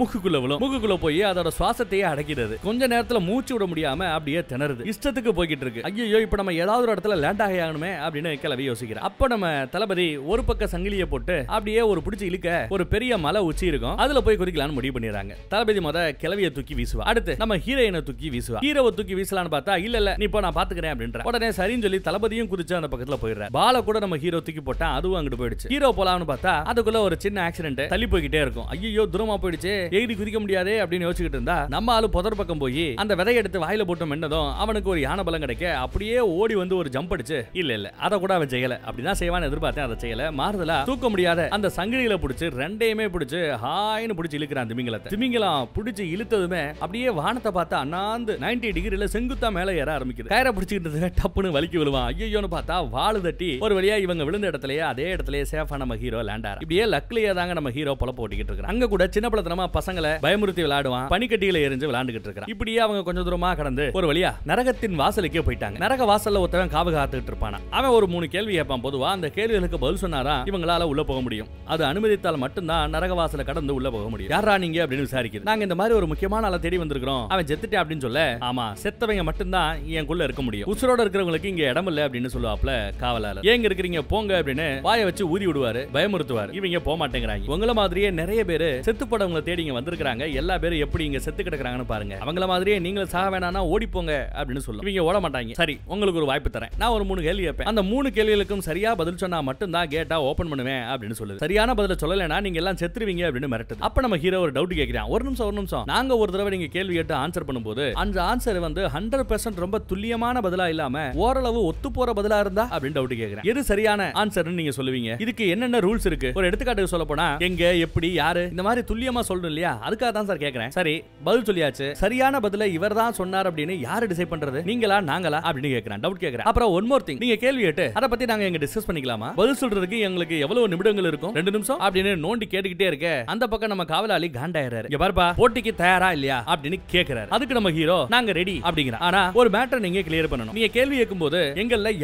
முக்குக்குள்ள விழும் முக்குக்குள்ள போய் அதோட சுவாசத்தையே அடைக்கிறது கொஞ்ச நேரத்துல மூச்சு விட முடியாம அப்படியே திணறுது இஷ்டத்துக்கு போய்கிட்டு இருக்கு ஐயோ இப்ப நம்ம ஏதாவது ஒரு இடத்துல லேண்ட் ஆகி ஆகணுமே அப்படின்னு கிளவி யோசிக்கிறார் அப்போ நம்ம தளபதி ஒரு பக்கம் சங்கிலியை போட்டு அப்படியே ஒரு பிடிச்சி இழுக்க ஒரு பெரிய மலை உச்சி இருக்கும் அதுல போய் குறிக்கலாம்னு முடிவு பண்ணிடுறாங்க தளபதி மொத கிளவிய தூக்கி வீசுவா அடுத்து நம்ம ஹீரோயினை தூக்கி வீசுவா ஹீரோவை தூக்கி வீசலான்னு பார்த்தா இல்ல இல்ல நீ இப்போ நான் பாத்துக்கிறேன் அப்படின்ற உடனே சரின்னு சொல்லி தளபதியும் குறிச்சு அந்த பக்கத்துல போயிடுற பால கூட நம்ம ஹீரோ தூக்கி போட்டா அதுவும் அங்கிட்டு போயிடுச்சு ஹீரோ போலாம்னு பார்த்தா அதுக்குள்ள ஒரு சின்ன ஆக்சிடென்ட் தள்ளி போய்கிட்டே இருக்கும் ஐயோ தூரமா போயிடுச்சு எழுதி குறிக்க முடியாது அப்படின்னு யோசிச்சுட்டு இருந்தா நம்ம ஆளு புதர் பக்கம் போய் அந்த விதை எடுத்து வாயில போட்டு மென்னதும் அவனுக்கு ஒரு யானை பலம் கிடைக்க அப்படியே ஓடி வந்து ஒரு ஜம்ப் அடிச்சு இல்ல இல்ல அதை கூட அவன் செய்யல அப்படின்னா செய்வான்னு எதிர்பார்த்தேன் அதை செய்யல மாறுதலா தூக்க முடியாத அந்த சங்கிலியில பிடிச்சி ரெண்டையுமே பிடிச்சு ஹாய்னு பிடிச்சி இழுக்கிறான் திமிங்கலத்தை திமிங்கலம் பிடிச்சி இழுத்ததுமே அப்படியே வானத்தை பார்த்தா அண்ணாந்து நைன்டி டிகிரியில செங்குத்தா மேல ஏற ஆரம்பிக்குது கயிற பிடிச்சிக்கிட்டு டப்புன்னு வலிக்கு விழுவான் ஐயோன்னு பார்த்தா வாழு தட்டி ஒரு வழியா இவங்க விழுந்த இடத்துலயே அதே இடத்துலயே சேஃபா நம்ம ஹீரோ லேண்ட் இப்படியே லக்லியே தாங்க நம்ம ஹீரோ பொழப்பு ஓட்டிக்கிட்டு இருக்கு அங்க கூட சின்ன பழத்தனமா பசங்களை பயமுறுத்தி விளையாடுவான் பனிக்கட்டியில எரிஞ்சு விளையாண்டுகிட்டு இருக்கான் இப்படியே அவங்க கொஞ்சம் தூரமா கடந்து ஒரு வழியா நரகத்தின் வாசலுக்கே போயிட்டாங்க நரக வாசல்ல ஒருத்தவன் கா பாதுகாத்துக்கிட்டு இருப்பானா அவன் ஒரு மூணு கேள்வி கேட்பான் பொதுவா அந்த கேள்விகளுக்கு பதில் சொன்னாரா இவங்களால உள்ள போக முடியும் அது அனுமதித்தால் மட்டும்தான் நரகவாசல கடந்து உள்ள போக முடியும் யாரா நீங்க அப்படின்னு விசாரிக்கிறது நாங்க இந்த மாதிரி ஒரு முக்கியமான ஆளை தேடி வந்திருக்கிறோம் அவன் செத்துட்டே அப்படின்னு சொல்ல ஆமா செத்தவங்க மட்டும்தான் என் என்குள்ள இருக்க முடியும் உசுரோட இருக்கிறவங்களுக்கு இங்க இடம் இல்லை அப்படின்னு சொல்லுவாப்ல காவலாளர் ஏங்க இருக்கிறீங்க போங்க அப்படின்னு வாயை வச்சு ஊதி விடுவாரு பயமுறுத்துவார் இவங்க போக மாட்டேங்கிறாங்க உங்களை மாதிரியே நிறைய பேர் செத்து போடவங்களை தேடி இங்க வந்திருக்காங்க எல்லா பேரும் எப்படி இங்க செத்து கிடக்குறாங்கன்னு பாருங்க அவங்கள மாதிரியே நீங்களும் சாக வேணாம்னா ஓடி போங்க அப்படின்னு சொல்லுவோம் இவங்க ஓட மாட்டாங்க சரி உங்களுக்கு ஒரு வாய்ப்பு தரேன் நான் ஒரு மூணு கேள்வி கேட்பேன் அந்த மூணு கேள்விகளுக்கும் சரியா பதில் சொன்னா மட்டும் தான் கேட்டா ஓபன் பண்ணுவேன் அப்படின்னு சொல்லுது சரியான பதில சொல்லலைன்னா நீங்க எல்லாம் செத்துருவீங்க அப்படின்னு மிரட்டுது அப்ப நம்ம ஹீரோ ஒரு டவுட் கேட்கிறேன் ஒரு நிமிஷம் ஒரு நிமிஷம் நாங்க ஒரு தடவை நீங்க கேள்வி கேட்டு ஆன்சர் பண்ணும்போது அந்த ஆன்சர் வந்து ஹண்ட்ரட் பெர்சன்ட் ரொம்ப துல்லியமான பதிலா இல்லாம ஓரளவு ஒத்து போற பதிலா இருந்தா அப்படின்னு டவுட் கேட்கிறேன் எது சரியான ஆன்சர் நீங்க சொல்லுவீங்க இதுக்கு என்னென்ன ரூல்ஸ் இருக்கு ஒரு எடுத்துக்காட்டுக்கு சொல்ல போனா எங்க எப்படி யாரு இந்த மாதிரி துல்லியமா சொல்லணும் இல்லையா அதுக்காக தான் சார் கேட்கிறேன் சரி பதில் சொல்லியாச்சு சரியான பதில இவர் தான் சொன்னார் அப்படின்னு யாரு டிசைட் பண்றது நீங்களா நாங்களா அப்படின்னு கேட்கிறேன் டவுட் கேட்கிறேன் அப்புறம் ஒன் மோர் திங் நீங்க கேள்வி கேட்டு அதை பத்தி நாங்க எங்க டிஸ்கஸ் பண்ணிக்கலாமா பதில் சொல்றதுக்கு எங்களுக்கு எவ்வளவு நிமிடங்கள் இருக்கும் ரெண்டு நிமிஷம் அப்படின்னு நோண்டி கேட்டுக்கிட்டே இருக்க அந்த பக்கம் நம்ம காவலாளி இங்க பாருப்பா போட்டிக்கு தயாரா இல்லையா அப்படின்னு கேக்குறாரு அதுக்கு நம்ம ஹீரோ நாங்க ரெடி அப்படிங்கிற ஆனா ஒரு மேட்டர் நீங்க கிளியர் பண்ணணும் நீங்க கேள்வி கேட்கும் போது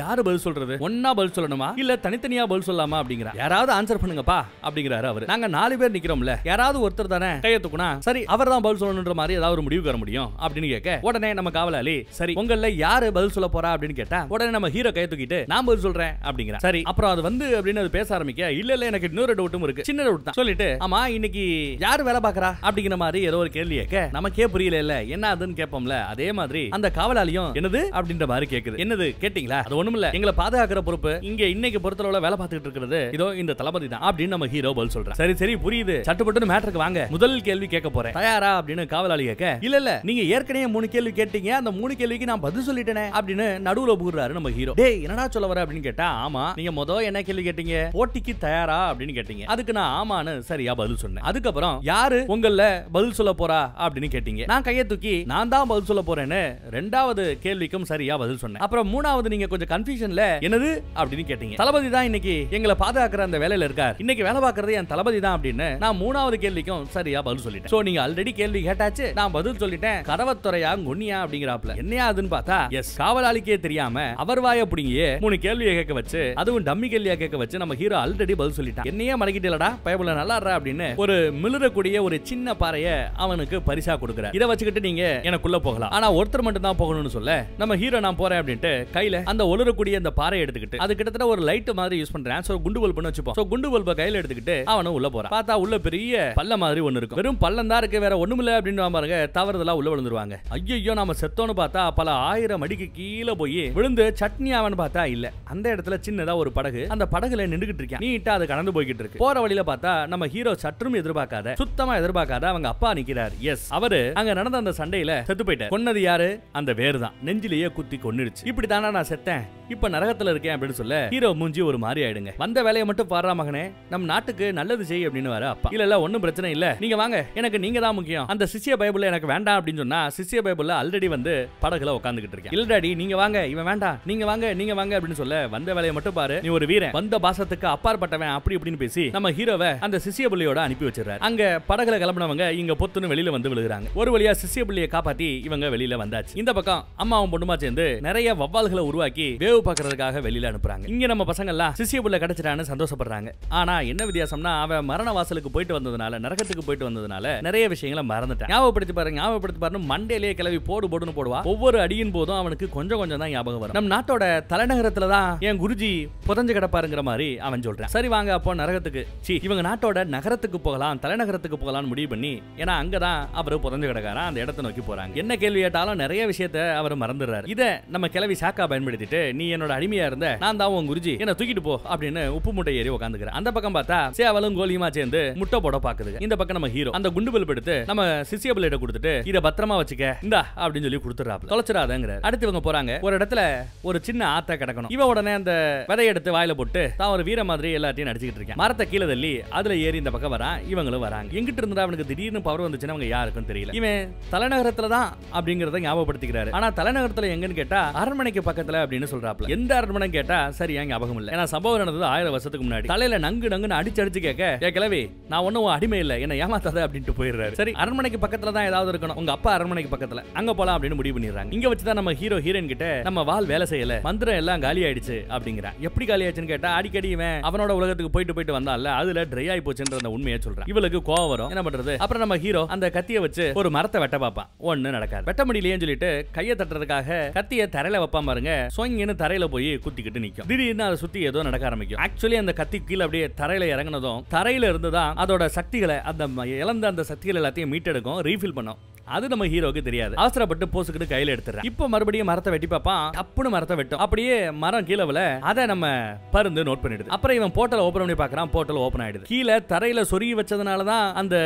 யாரு பதில் சொல்றது ஒன்னா பதில் சொல்லணுமா இல்ல தனித்தனியா பதில் சொல்லலாமா அப்படிங்கிற யாராவது ஆன்சர் பண்ணுங்கப்பா அப்படிங்கிறாரு அவரு நாங்க நாலு பேர் நிக்கிறோம்ல யாராவது ஒருத்தர் தானே கையத்துக்குனா சரி அவர் தான் பதில் சொல்லணுன்ற மாதிரி ஏதாவது ஒரு முடிவு கர முடியும் அப்படின்னு கேட்க உடனே நம்ம காவலாளி சரி உங்கள யாரு பதில் சொல்ல போறா அப்படின்னு கேட்டா உடனே உடனே நம்ம ஹீரோ கை தூக்கிட்டு நான் பதில் சொல்றேன் அப்படிங்கிற சரி அப்புறம் அது வந்து அப்படின்னு அது பேச ஆரம்பிக்க இல்ல இல்ல எனக்கு இன்னொரு டவுட்டும் இருக்கு சின்ன டவுட் தான் சொல்லிட்டு ஆமா இன்னைக்கு யார் வேலை பாக்குறா அப்படிங்கிற மாதிரி ஏதோ ஒரு கேள்வி கேட்க நமக்கே புரியல இல்ல என்ன அதுன்னு கேட்போம்ல அதே மாதிரி அந்த காவலாளியும் என்னது அப்படின்ற மாதிரி கேக்குது என்னது கேட்டீங்களா அது ஒண்ணும் இல்ல எங்களை பாதுகாக்கிற பொறுப்பு இங்க இன்னைக்கு பொறுத்தளவுல வேலை பார்த்துட்டு இருக்கிறது இதோ இந்த தளபதி தான் அப்படின்னு நம்ம ஹீரோ பதில் சொல்றேன் சரி சரி புரியுது சட்டுப்பட்டு மேட்டருக்கு வாங்க முதல் கேள்வி கேட்க போறேன் தயாரா அப்படின்னு காவலாளி கேட்க இல்ல இல்ல நீங்க ஏற்கனவே மூணு கேள்வி கேட்டீங்க அந்த மூணு கேள்விக்கு நான் பதில் சொல்லிட்டேனே அப்படின்னு நடுவுல புகுறாரு நம்ம ஹீரோ டே என்னடா சொல்ல வர அப்படின்னு கேட்டா ஆமா நீங்க மொதல் என்ன கேள்வி கேட்டீங்க போட்டிக்கு தயாரா அப்படின்னு கேட்டீங்க அதுக்கு நான் ஆமான்னு சரியா பதில் சொன்னேன் அதுக்கப்புறம் யாரு உங்கள பதில் சொல்ல போறா அப்படின்னு கேட்டீங்க நான் கையை தூக்கி நான் தான் பதில் சொல்ல போறேன்னு ரெண்டாவது கேள்விக்கும் சரியா பதில் சொன்னேன் அப்புறம் மூணாவது நீங்க கொஞ்சம் கன்ஃபியூஷன்ல என்னது அப்படின்னு கேட்டீங்க தளபதி தான் இன்னைக்கு எங்களை பாதுகாக்கிற அந்த வேலையில இருக்கார் இன்னைக்கு வேலை பார்க்கறது என் தளபதி தான் அப்படின்னு நான் மூணாவது கேள்விக்கும் சரியா பதில் சொல்லிட்டேன் சோ நீங்க ஆல்ரெடி கேள்வி கேட்டாச்சு நான் பதில் சொல்லிட்டேன் கதவத்துறையா குன்னியா அப்படிங்கிறாப்ல என்னையா அதுன்னு பார்த்தா எஸ் காவலாளிக்கே தெரியாம அவர் வாய பிடிங்கியே மூணு கேள்வியை கேட்க வச்சு அதுவும் டம்மி கேள்வியா கேட்க வச்சு நம்ம ஹீரோ ஆல்ரெடி பதில் சொல்லிட்டான் என்னையே மடக்கிட்டலடா பயபுல நல்லா அப்படின்னு ஒரு மிளறக்கூடிய ஒரு சின்ன பாறைய அவனுக்கு பரிசா கொடுக்குற இதை வச்சுக்கிட்டு நீங்க எனக்குள்ள போகலாம் ஆனா ஒருத்தர் மட்டும் தான் போகணும்னு சொல்ல நம்ம ஹீரோ நான் போறேன் அப்படின்ட்டு கையில அந்த ஒளிரக்கூடிய அந்த பாறையை எடுத்துக்கிட்டு அது கிட்டத்தட்ட ஒரு லைட் மாதிரி யூஸ் பண்றேன் சோ குண்டு பல்பு வச்சுப்போம் சோ குண்டு பல்பை கையில எடுத்துக்கிட்டு அவனும் உள்ள போறான் பார்த்தா உள்ள பெரிய பல்ல மாதிரி ஒன்னு இருக்கும் வெறும் பள்ளம் தான் இருக்கு வேற ஒண்ணுமில்ல அப்படின்னு பாருங்க தவறுதலா உள்ள விழுந்துருவாங்க ஐயோ நாம செத்தோன்னு பார்த்தா பல ஆயிரம் அடிக்கு கீழே போய் விழுந்து சட்னி ஆவன் பார்த்தா இல்ல அந்த இடத்துல சின்னதா ஒரு படகு அந்த படகுல நின்றுகிட்டு இருக்கேன் நீட்டா அது கடந்து போய்கிட்டு இருக்கு போற வழியில பார்த்தா நம்ம ஹீரோ சற்றும் எதிர்பார்க்காத சுத்தமா எதிர்பார்க்காத அவங்க அப்பா நிக்கிறார் எஸ் அவரு அங்க நடந்த அந்த சண்டையில செத்து போயிட்டார் கொன்னது யாரு அந்த வேறு தான் நெஞ்சிலேயே குத்தி கொன்னிடுச்சு இப்படி தானா நான் செத்தேன் இப்ப நரகத்துல இருக்கேன் அப்படின்னு சொல்ல ஹீரோ மூஞ்சி ஒரு மாதிரி ஆயிடுங்க வந்த வேலையை மட்டும் பாடுறா மகனே நம் நாட்டுக்கு நல்லது செய் அப்படின்னு வர அப்பா இல்ல இல்ல ஒன்னும் பிரச்சனை இல்ல நீங்க வாங்க எனக்கு நீங்க தான் முக்கியம் அந்த சிசிய பைபிள் எனக்கு வேண்டாம் அப்படின்னு சொன்னா சிசிய பைபிள்ல ஆல்ரெடி வந்து படகுல உட்காந்துக்கிட்டு இருக்கேன் இல்லடாடி நீங்க வாங்க இவன் வேண்டாம் நீங்க வாங்க நீங்க வாங்க அப்படின்னு சொல்ல வந்த வேலையை மட்டும் பாரு நீ ஒரு வீரன் வந்த பாசத்துக்கு அப்பாற்பட்டவன் அப்படி இப்படின்னு பேசி நம்ம ஹீரோவை அந்த சிசிய புள்ளியோட அனுப்பி வச்சிருக்காரு அங்க படகுல கிளம்பினவங்க இங்க பொத்துன்னு வெளியில வந்து விழுகிறாங்க ஒரு வழியா சிசிய புள்ளியை காப்பாத்தி இவங்க வெளியில வந்தாச்சு இந்த பக்கம் அம்மாவும் பொண்ணுமா சேர்ந்து நிறைய வவ்வால்களை உருவாக்கி வேவு பாக்குறதுக்காக வெளியில அனுப்புறாங்க இங்க நம்ம பசங்க எல்லாம் சிசிய புள்ள கிடைச்சிட்டான்னு சந்தோஷப்படுறாங்க ஆனா என்ன வித்தியாசம்னா அவன் மரண வாசலுக்கு போயிட்டு வந்ததுனால நரகத்துக்கு போயிட்டு வந்ததுனால நிறைய விஷயங்களை மறந்துட்டான் ஞாபகப்படுத்தி பாருங்க ஞாபகப்படுத்தி பாருன்னு மண்டேலேயே கிளவி போடு போடுன்னு போடுவா ஒவ்வொரு அடியின் போதும் அவனுக்கு கொஞ்சம் கொஞ்சம் தான் ஞாபகம் வரும் நாட்டோட தலைநகரத்துல தான் என் குருஜி புதஞ்சு கிடப்பாருங்கிற மாதிரி அவன் சொல்றான் சரி வாங்க அப்போ நரகத்துக்கு சி இவங்க நாட்டோட நகரத்துக்கு போகலாம் தலைநகரத்துக்கு போகலாம்னு முடிவு பண்ணி ஏன்னா அங்கதான் அவரு புதஞ்சு கிடக்காரா அந்த இடத்த நோக்கி போறாங்க என்ன கேள்வி கேட்டாலும் நிறைய விஷயத்த அவர் மறந்துடுறாரு இதை நம்ம கிளவி சாக்கா பயன்படுத்திட்டு நீ என்னோட அடிமையா இருந்த நான் தான் உன் குருஜி என்ன தூக்கிட்டு போ அப்படின்னு உப்பு முட்டை ஏறி உட்காந்துக்கிறேன் அந்த பக்கம் பார்த்தா சேவலும் கோலியுமா சேர்ந்து முட்டை போட பாக்குது இந்த பக்கம் நம்ம ஹீரோ அந்த குண்டு பல் எடுத்து நம்ம சிசிய பிள்ளைகிட்ட கொடுத்துட்டு இதை பத்திரமா வச்சுக்க இந்தா அப்படின்னு சொல்லி கொடுத்துறாப்ல தொலைச்சிடாதங்கிற அடுத்து இவங்க போறாங்க ஒரு இடத்துல ஒரு சின்ன ஆத்த கிடக்கணும் இவன் உடனே அந்த விதைய எடுத்து வாயில போட்டு தான் ஒரு வீர மாதிரி எல்லாத்தையும் நடிச்சுட்டு இருக்கேன் மரத்தை கீழே தள்ளி அதுல ஏறி இந்த பக்கம் வரான் இவங்களும் வராங்க எங்கிட்டு இருந்தா அவனுக்கு திடீர்னு பவர் வந்துச்சுன்னு அவங்க யாருக்கும் தெரியல இவன் தலைநகரத்துல தான் அப்படிங்கறத ஞாபகப்படுத்திக்கிறாரு ஆனா தலைநகரத்துல எங்கன்னு கேட்டா அரண்மனைக்கு பக்கத்துல அப்படின்னு சொல்றாப்ல எந்த அரண்மனை கேட்டா சரியா ஞாபகம் இல்லை ஏன்னா சம்பவம் நடந்தது ஆயிரம் வருஷத்துக்கு முன்னாடி தலையில நங்கு நங்குன்னு அடிச்சு அடிச்சு கேட்க ஏ கிளவி நான் ஒன்னும் அடிமை இல்லை என்ன ஏமாத்தாத அப்படின்ட்டு போயிடுறாரு சரி அரண்மனைக்கு பக்கத்துல தான் ஏதாவது இருக்கணும் உங்க அப்பா அரண்மனைக்கு பக்கத்துல அங்க போலாம் அப்படின்னு முடிவு பண்ணிடுறாங்க இங்க வச்சுதான் நம்ம ஹீரோ ஹீரோயின் கிட்ட நம்ம வாழ் வேலை செய்யல மந்திரம் எல்லாம் காலி ஆயிடுச்சு அப்படிங்கிற எப்படி காலி ஆயிடுச்சுன்னு கேட்டா அடிக்கடி இவன் அவனோட உலகத்துக்கு போயிட்டு போயிட்டு வந்தால அதுல ட்ரை ஆகி போச்சுன்ற அந்த உண்மையை சொல்றான் இவளுக்கு கோவம் வரும் என்ன பண்றது அப்புறம் நம்ம ஹீரோ அந்த கத்தியை வச்சு ஒரு மரத்தை வெட்ட பார்ப்பான் ஒன்னு நடக்காது வெட்ட முடியலையேன்னு சொல்லிட்டு கையை தட்டுறதுக்காக கத்தியை தரையில வைப்பா பாருங்க சொங்கன்னு தரையில போய் குத்திக்கிட்டு நிக்கும் திடீர்னு அதை சுத்தி ஏதோ நடக்க ஆரம்பிக்கும் ஆக்சுவலி அந்த கத்தி கீழே அப்படியே தரையில இறங்கினதும் தரையில இருந்துதான் அதோட சக்திகளை அந்த இழந்த அந்த சக்திகள் எல்லாத்தையும் மீட்டெடுக்கும் ரீஃபில் பண்ணும் அது நம்ம ஹீரோக்கு தெரியாது அவசரப்பட்டு போசுக்கிட்டு கையில எடுத்துறேன் இப்போ மறுபடியும் மரத்தை வெட்டி பார்ப்பான் தப்புன்னு மரத்தை வெட்டும் அப்படியே மரம் கீழே விழ அதை நம்ம பருந்து நோட் பண்ணிடுது அப்புறம் இவன் போட்டல் ஓபன் பண்ணி பார்க்கறான் போட்டல் ஓபன் ஆயிடுது கீழே தரையில சொருகி வச்சதுனால தான் அந்த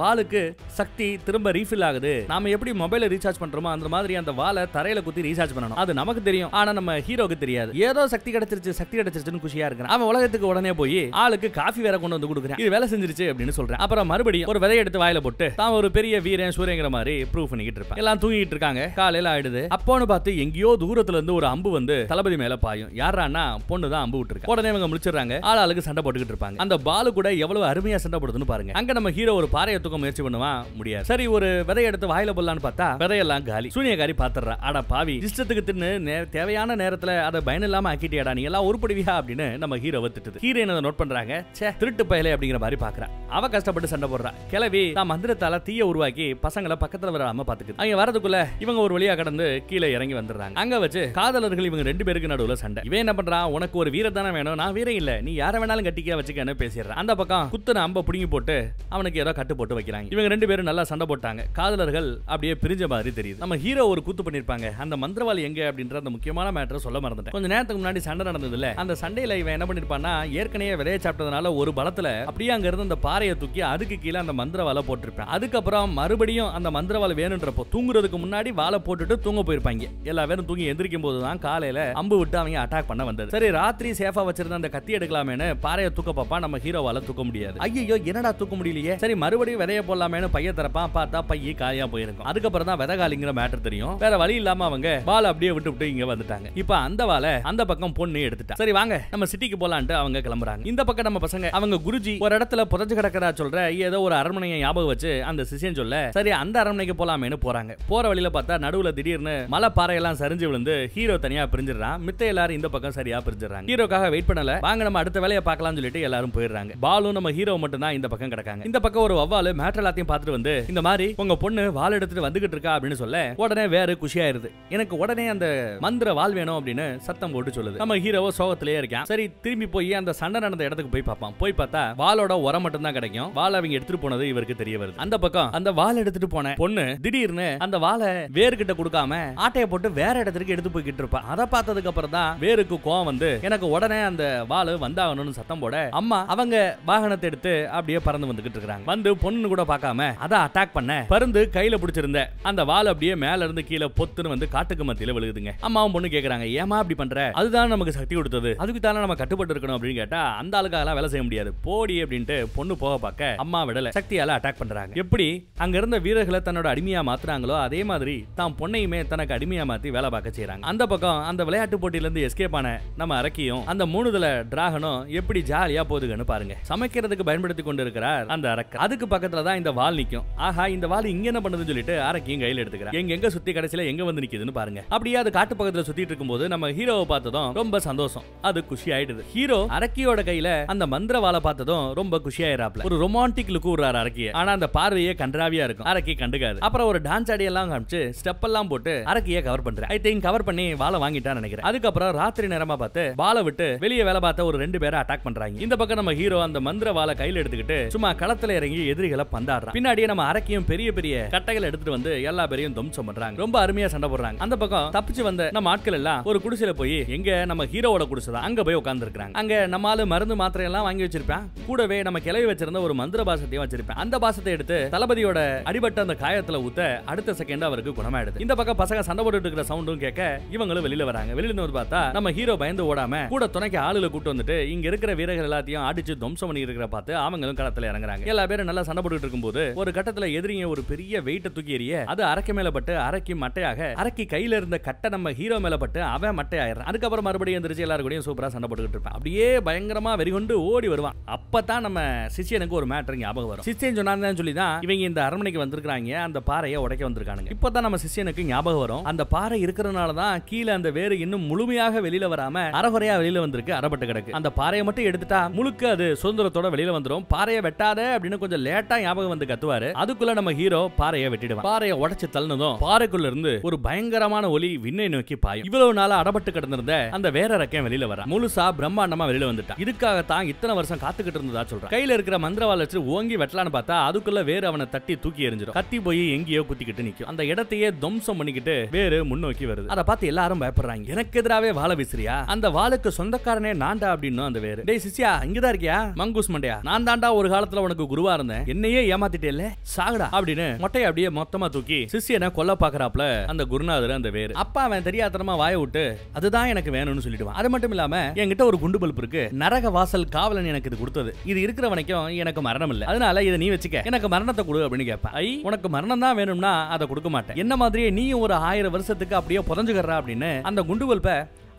வாலுக்கு சக்தி திரும்ப ரீஃபில் ஆகுது நாம எப்படி மொபைல ரீசார்ஜ் பண்றோமோ அந்த மாதிரி அந்த வாலை தரையில குத்தி ரீசார்ஜ் பண்ணணும் அது நமக்கு தெரியும் ஆனா நம்ம ஹீரோக்கு தெரியாது ஏதோ சக்தி கிடைச்சிருச்சு சக்தி கிடைச்சிருச்சுன்னு குஷியா இருக்கிறான் அவன் உலகத்துக்கு உடனே போய் ஆளுக்கு காஃபி வேற கொண்டு வந்து கொடுக்குறேன் இது வேலை செஞ்சிருச்சு அப்படின்னு சொல்றேன் அப்புறம் மறுபடியும் ஒரு விதையை எடுத்து வாயில போட்டு தான் ஒரு பெரிய வீரன் சூரியங்கிற மாதிரி மாதிரி ப்ரூவ் பண்ணிக்கிட்டு இருப்பேன் எல்லாம் தூங்கிட்டு இருக்காங்க காலையில ஆயிடுது அப்போன்னு பார்த்து எங்கேயோ தூரத்துல இருந்து ஒரு அம்பு வந்து தளபதி மேல பாயும் யாரானா பொண்ணு தான் அம்பு விட்டுருக்கு உடனே இவங்க முடிச்சிடுறாங்க ஆளாளுக்கு சண்டை போட்டுக்கிட்டு இருப்பாங்க அந்த பாலு கூட எவ்வளவு அருமையா சண்டை போடுதுன்னு பாருங்க அங்க நம்ம ஹீரோ ஒரு பாறையை தூக்க முயற்சி பண்ணுவான் முடியாது சரி ஒரு விதையை எடுத்து வாயில போடலான்னு பார்த்தா விதையெல்லாம் காலி சூனியக்காரி பாத்துறா ஆடா பாவி இஷ்டத்துக்கு தின்னு தேவையான நேரத்துல அதை பயன் இல்லாம ஆக்கிட்டியாடா நீ எல்லாம் உருப்படுவியா அப்படின்னு நம்ம ஹீரோ திட்டுது ஹீரோ அதை நோட் பண்றாங்க சே திருட்டு பயலை அப்படிங்கிற மாதிரி பாக்குறான் அவ கஷ்டப்பட்டு சண்டை போடுறா கிளவி நான் மந்திரத்தால தீய உருவாக்கி பசங்களை பக்கத்து பக்கத்துல வராம பாத்துக்குது அங்க வரதுக்குள்ள இவங்க ஒரு வழியா கடந்து கீழே இறங்கி வந்துடுறாங்க அங்க வச்சு காதலர்கள் இவங்க ரெண்டு பேருக்கு நடுவுல சண்டை இவன் என்ன பண்றான் உனக்கு ஒரு வீர தானே வேணும் நான் வீரம் இல்ல நீ யார வேணாலும் கட்டிக்க வச்சுக்கன்னு அந்த பக்கம் குத்துன அம்ப புடுங்கி போட்டு அவனுக்கு ஏதோ கட்டு போட்டு வைக்கிறாங்க இவங்க ரெண்டு பேரும் நல்லா சண்டை போட்டாங்க காதலர்கள் அப்படியே பிரிஞ்ச மாதிரி தெரியுது நம்ம ஹீரோ ஒரு கூத்து பண்ணிருப்பாங்க அந்த மந்திரவாளி எங்க அப்படின்ற அந்த முக்கியமான சொல்ல மறந்துட்டேன் கொஞ்ச நேரத்துக்கு முன்னாடி சண்டை நடந்ததுல அந்த சண்டையில இவன் என்ன பண்ணிருப்பான்னா ஏற்கனவே விளைய சாப்பிட்டதுனால ஒரு பலத்துல அப்படியே அங்க இருந்து அந்த பாறையை தூக்கி அதுக்கு கீழே அந்த மந்திரவாளை போட்டிருப்பேன் அதுக்கப்புறம் மறுபடியும் அந்த மந்திர சாயந்தர வாழை வேணுன்றப்போ தூங்குறதுக்கு முன்னாடி வாழை போட்டுட்டு தூங்க போயிருப்பாங்க எல்லா பேரும் தூங்கி எந்திரிக்கும் போது தான் காலையில அம்பு விட்டு அவங்க அட்டாக் பண்ண வந்தது சரி ராத்திரி சேஃபா வச்சிருந்த அந்த கத்தி எடுக்கலாமேனு பாறையை தூக்க பாப்பா நம்ம ஹீரோவால தூக்க முடியாது ஐயோ என்னடா தூக்க முடியலையே சரி மறுபடியும் விதைய போடலாமேனு பைய திறப்பா பார்த்தா பைய காலியா போயிருக்கும் அதுக்கப்புறம் தான் விதை காலிங்கிற மேட்டர் தெரியும் வேற வழி இல்லாம அவங்க வாழை அப்படியே விட்டு விட்டு இங்க வந்துட்டாங்க இப்ப அந்த வாழை அந்த பக்கம் பொண்ணு எடுத்துட்டா சரி வாங்க நம்ம சிட்டிக்கு போலான்ட்டு அவங்க கிளம்புறாங்க இந்த பக்கம் நம்ம பசங்க அவங்க குருஜி ஒரு இடத்துல புதஞ்சு கிடக்கிறா சொல்ற ஏதோ ஒரு அரண்மனையை ஞாபகம் வச்சு அந்த சிசியன் சொல்ல சரி அந்த அரண்மனை அரண்மனைக்கு போலாமேனு போறாங்க போற வழியில பார்த்தா நடுவுல திடீர்னு மலை பாறையெல்லாம் சரிஞ்சு விழுந்து ஹீரோ தனியா பிரிஞ்சிடறான் மித்த எல்லாரும் இந்த பக்கம் சரியா பிரிஞ்சிடறாங்க ஹீரோக்காக வெயிட் பண்ணல வாங்க நம்ம அடுத்த வேலையை பார்க்கலாம்னு சொல்லிட்டு எல்லாரும் போயிடுறாங்க பாலும் நம்ம ஹீரோ மட்டும் தான் இந்த பக்கம் கிடக்காங்க இந்த பக்கம் ஒரு வவ்வாலு மேட்டர் எல்லாத்தையும் பார்த்துட்டு வந்து இந்த மாதிரி உங்க பொண்ணு வால் எடுத்துட்டு வந்துகிட்டு இருக்கா அப்படின்னு சொல்ல உடனே வேறு குஷியாயிருது எனக்கு உடனே அந்த மந்திர வால் வேணும் அப்படின்னு சத்தம் போட்டு சொல்லுது நம்ம ஹீரோவோ சோகத்திலேயே இருக்கான் சரி திரும்பி போய் அந்த சண்டை நடந்த இடத்துக்கு போய் பார்ப்பான் போய் பார்த்தா வாலோட உரம் மட்டும் தான் கிடைக்கும் வால் அவங்க எடுத்துட்டு போனது இவருக்கு தெரிய வருது அந்த பக்கம் அந்த வால் எடுத்துட்டு போன பொண்ணு திடீர்னு அந்த வாழை வேர்கிட்ட கொடுக்காம ஆட்டையை போட்டு வேற இடத்துக்கு எடுத்து போய்கிட்டு இருப்பான் அதை பார்த்ததுக்கு அப்புறம் தான் வேருக்கு கோவம் வந்து எனக்கு உடனே அந்த வாழு வந்தாகணும்னு சத்தம் போட அம்மா அவங்க வாகனத்தை எடுத்து அப்படியே பறந்து வந்துகிட்டு இருக்காங்க வந்து பொண்ணு கூட பார்க்காம அதை அட்டாக் பண்ண பருந்து கையில பிடிச்சிருந்த அந்த வாள் அப்படியே மேல இருந்து கீழே பொத்துன்னு வந்து காட்டுக்கு மத்தியில விழுகுதுங்க அம்மாவும் பொண்ணு கேக்குறாங்க ஏமா அப்படி பண்ற அதுதான் நமக்கு சக்தி கொடுத்தது அதுக்கு தானே நம்ம கட்டுப்பட்டு இருக்கணும் அப்படின்னு கேட்டா அந்த ஆளுக்காக வேலை செய்ய முடியாது போடி அப்படின்ட்டு பொண்ணு போக பார்க்க அம்மா விடல சக்தியால அட்டாக் பண்றாங்க எப்படி அங்க இருந்த வீரர்களை தன் தன்னோட அடிமையா மாத்துறாங்களோ அதே மாதிரி தான் பொண்ணையுமே தனக்கு அடிமையா மாத்தி வேலை பார்க்க செய்யறாங்க அந்த பக்கம் அந்த விளையாட்டு போட்டியில இருந்து எஸ்கேப் ஆன நம்ம அரக்கியும் அந்த மூணுதுல டிராகனும் எப்படி ஜாலியா போதுகன்னு பாருங்க சமைக்கிறதுக்கு பயன்படுத்தி கொண்டு இருக்கிறார் அந்த அரக்கு அதுக்கு பக்கத்துல தான் இந்த வால் நிக்கும் ஆஹா இந்த வால் இங்க என்ன பண்ணுதுன்னு சொல்லிட்டு அரக்கியும் கையில எடுத்துக்கிறார் எங்க எங்க சுத்தி கடைசியில எங்க வந்து நிக்குதுன்னு பாருங்க அப்படியே அது காட்டு பக்கத்துல சுத்திட்டு இருக்கும்போது நம்ம ஹீரோவை பார்த்ததும் ரொம்ப சந்தோஷம் அது குஷி ஆயிடுது ஹீரோ அரக்கியோட கையில அந்த மந்திர வாழை பார்த்ததும் ரொம்ப குஷியாயிராப்ல ஒரு ரொமான்டிக் லுக் விடுறாரு அரக்கிய ஆனா அந்த பார்வையே கன்றாவியா இருக்கும் அரக்கி கண்டுக்க இருக்காரு அப்புறம் ஒரு டான்ஸ் ஆடி எல்லாம் காமிச்சு ஸ்டெப் எல்லாம் போட்டு அரக்கிய கவர் பண்றாரு ஐ திங்க் கவர் பண்ணி வாழை வாங்கிட்டான் நினைக்கிறேன் அதுக்கப்புறம் ராத்திரி நேரமா பார்த்து வாழை விட்டு வெளியே வேலை பார்த்த ஒரு ரெண்டு பேரை அட்டாக் பண்றாங்க இந்த பக்கம் நம்ம ஹீரோ அந்த மந்திர வாழை கையில் எடுத்துக்கிட்டு சும்மா களத்துல இறங்கி எதிரிகளை பந்தாடுறான் பின்னாடியே நம்ம அரக்கியும் பெரிய பெரிய கட்டைகள் எடுத்துட்டு வந்து எல்லா பேரையும் தம்சம் பண்றாங்க ரொம்ப அருமையா சண்டை போடுறாங்க அந்த பக்கம் தப்பிச்சு வந்த நம்ம ஆட்கள் எல்லாம் ஒரு குடிசையில போய் எங்க நம்ம ஹீரோவோட குடிசை அங்க போய் இருக்காங்க அங்க நம்மளால மருந்து மாத்திரை எல்லாம் வாங்கி வச்சிருப்பேன் கூடவே நம்ம கிளவி வச்சிருந்த ஒரு மந்திர பாசத்தையும் வச்சிருப்பேன் அந்த பாசத்தை எடுத்து தளபதியோட அடிபட்ட அந்த காய காயத்துல ஊத்த அடுத்த செகண்ட் அவருக்கு குணமாயிடுது இந்த பக்கம் பசங்க சண்டை போட்டு இருக்கிற சவுண்டும் கேட்க இவங்களும் வெளியில வராங்க வெளியில இருந்து பார்த்தா நம்ம ஹீரோ பயந்து ஓடாம கூட துணைக்கு ஆளுல கூட்டு வந்துட்டு இங்க இருக்கிற வீரர்கள் எல்லாத்தையும் அடிச்சு துவம்சம் பண்ணி இருக்கிற பார்த்து அவங்களும் களத்துல இறங்குறாங்க எல்லா பேரும் நல்லா சண்டை போட்டுட்டு இருக்கும்போது ஒரு கட்டத்துல எதிரிங்க ஒரு பெரிய வெயிட்ட தூக்கி எறிய அது அரைக்க மேல பட்டு அரைக்கி மட்டையாக அரைக்கி கையில இருந்த கட்டை நம்ம ஹீரோ மேல பட்டு அவன் மட்டையாயிரம் அதுக்கப்புறம் மறுபடியும் எந்திரிச்சு எல்லாரும் கூட சூப்பரா சண்டை போட்டுக்கிட்டு இருப்பான் அப்படியே பயங்கரமா வெறிகொண்டு ஓடி வருவான் அப்பதான் நம்ம சிஷியனுக்கு ஒரு மேட்டர் ஞாபகம் வரும் சிஷியன் சொன்னாங்க சொல்லி தான் இவங்க இந்த அரண்மனைக்கு வந்திருக்காங்க அந்த பாறையை உடைக்க வந்திருக்கானுங்க இப்போ தான் நம்ம சிஷியனுக்கு ஞாபகம் வரும் அந்த பாறை இருக்கிறதுனால தான் கீழே அந்த வேறு இன்னும் முழுமையாக வெளியில வராம அறகுறையா வெளியில வந்திருக்கு அறப்பட்டு கிடக்கு அந்த பாறையை மட்டும் எடுத்துட்டா முழுக்க அது சுதந்திரத்தோட வெளியில வந்துடும் பாறையை வெட்டாத அப்படின்னு கொஞ்சம் லேட்டா ஞாபகம் வந்து கத்துவாரு அதுக்குள்ள நம்ம ஹீரோ பாறையை வெட்டிடுவோம் பாறையை உடைச்சு தள்ளினதும் பாறைக்குள்ள இருந்து ஒரு பயங்கரமான ஒலி விண்ணை நோக்கி பாயும் இவ்வளவு நாளா அடப்பட்டு கிடந்திருந்த அந்த வேற ரக்கம் வெளியில வர முழுசா பிரம்மாண்டமா வெளியில வந்துட்டான் இதுக்காகத்தான் இத்தனை வருஷம் காத்துக்கிட்டு இருந்ததா சொல்றான் கையில இருக்கிற மந்திரவாள வச்சு ஓங்கி வெட்டலான்னு பார்த்தா அதுக்குள்ள வேற அவனை தட்டி தூக்கி எறிஞ்சிடும் கத்தி போய் போய் எங்கேயோ குத்திக்கிட்டு நிற்கும் அந்த இடத்தையே துவம்சம் பண்ணிக்கிட்டு வேறு முன்னோக்கி வருது அதை பார்த்து எல்லாரும் பயப்படுறாங்க எனக்கு எதிராகவே வாழ விசிறியா அந்த வாளுக்கு சொந்தக்காரனே நான்டா அப்படின்னு அந்த வேறு டேய் சிசியா இங்கதான் இருக்கியா மங்கூஸ் மண்டையா நான் தாண்டா ஒரு காலத்துல உனக்கு குருவா இருந்தேன் என்னையே ஏமாத்திட்டேல சாகடா அப்படின்னு மொட்டையை அப்படியே மொத்தமா தூக்கி சிசியனை கொல்ல பாக்குறாப்ல அந்த குருநாதர் அந்த வேறு அப்பா அவன் தெரியாதனமா வாய விட்டு அதுதான் எனக்கு வேணும்னு சொல்லிடுவான் அது மட்டும் இல்லாம என்கிட்ட ஒரு குண்டு பல்ப் இருக்கு நரக வாசல் காவலன் எனக்கு இது கொடுத்தது இது இருக்கிற வரைக்கும் எனக்கு மரணம் இல்லை அதனால இதை நீ வச்சுக்க எனக்கு மரணத்தை கொடு அப்படின்னு கேட்பேன் ஐ உனக்கு மரணம் மரணம் தான் வேணும்னா அதை கொடுக்க மாட்டேன் என்ன மாதிரியே நீயும் ஒரு ஆயிரம் வருஷத்துக்கு அப்படியே புதஞ்சுக்கிறா அப்படின்னு அந்த குண்டுவல்பை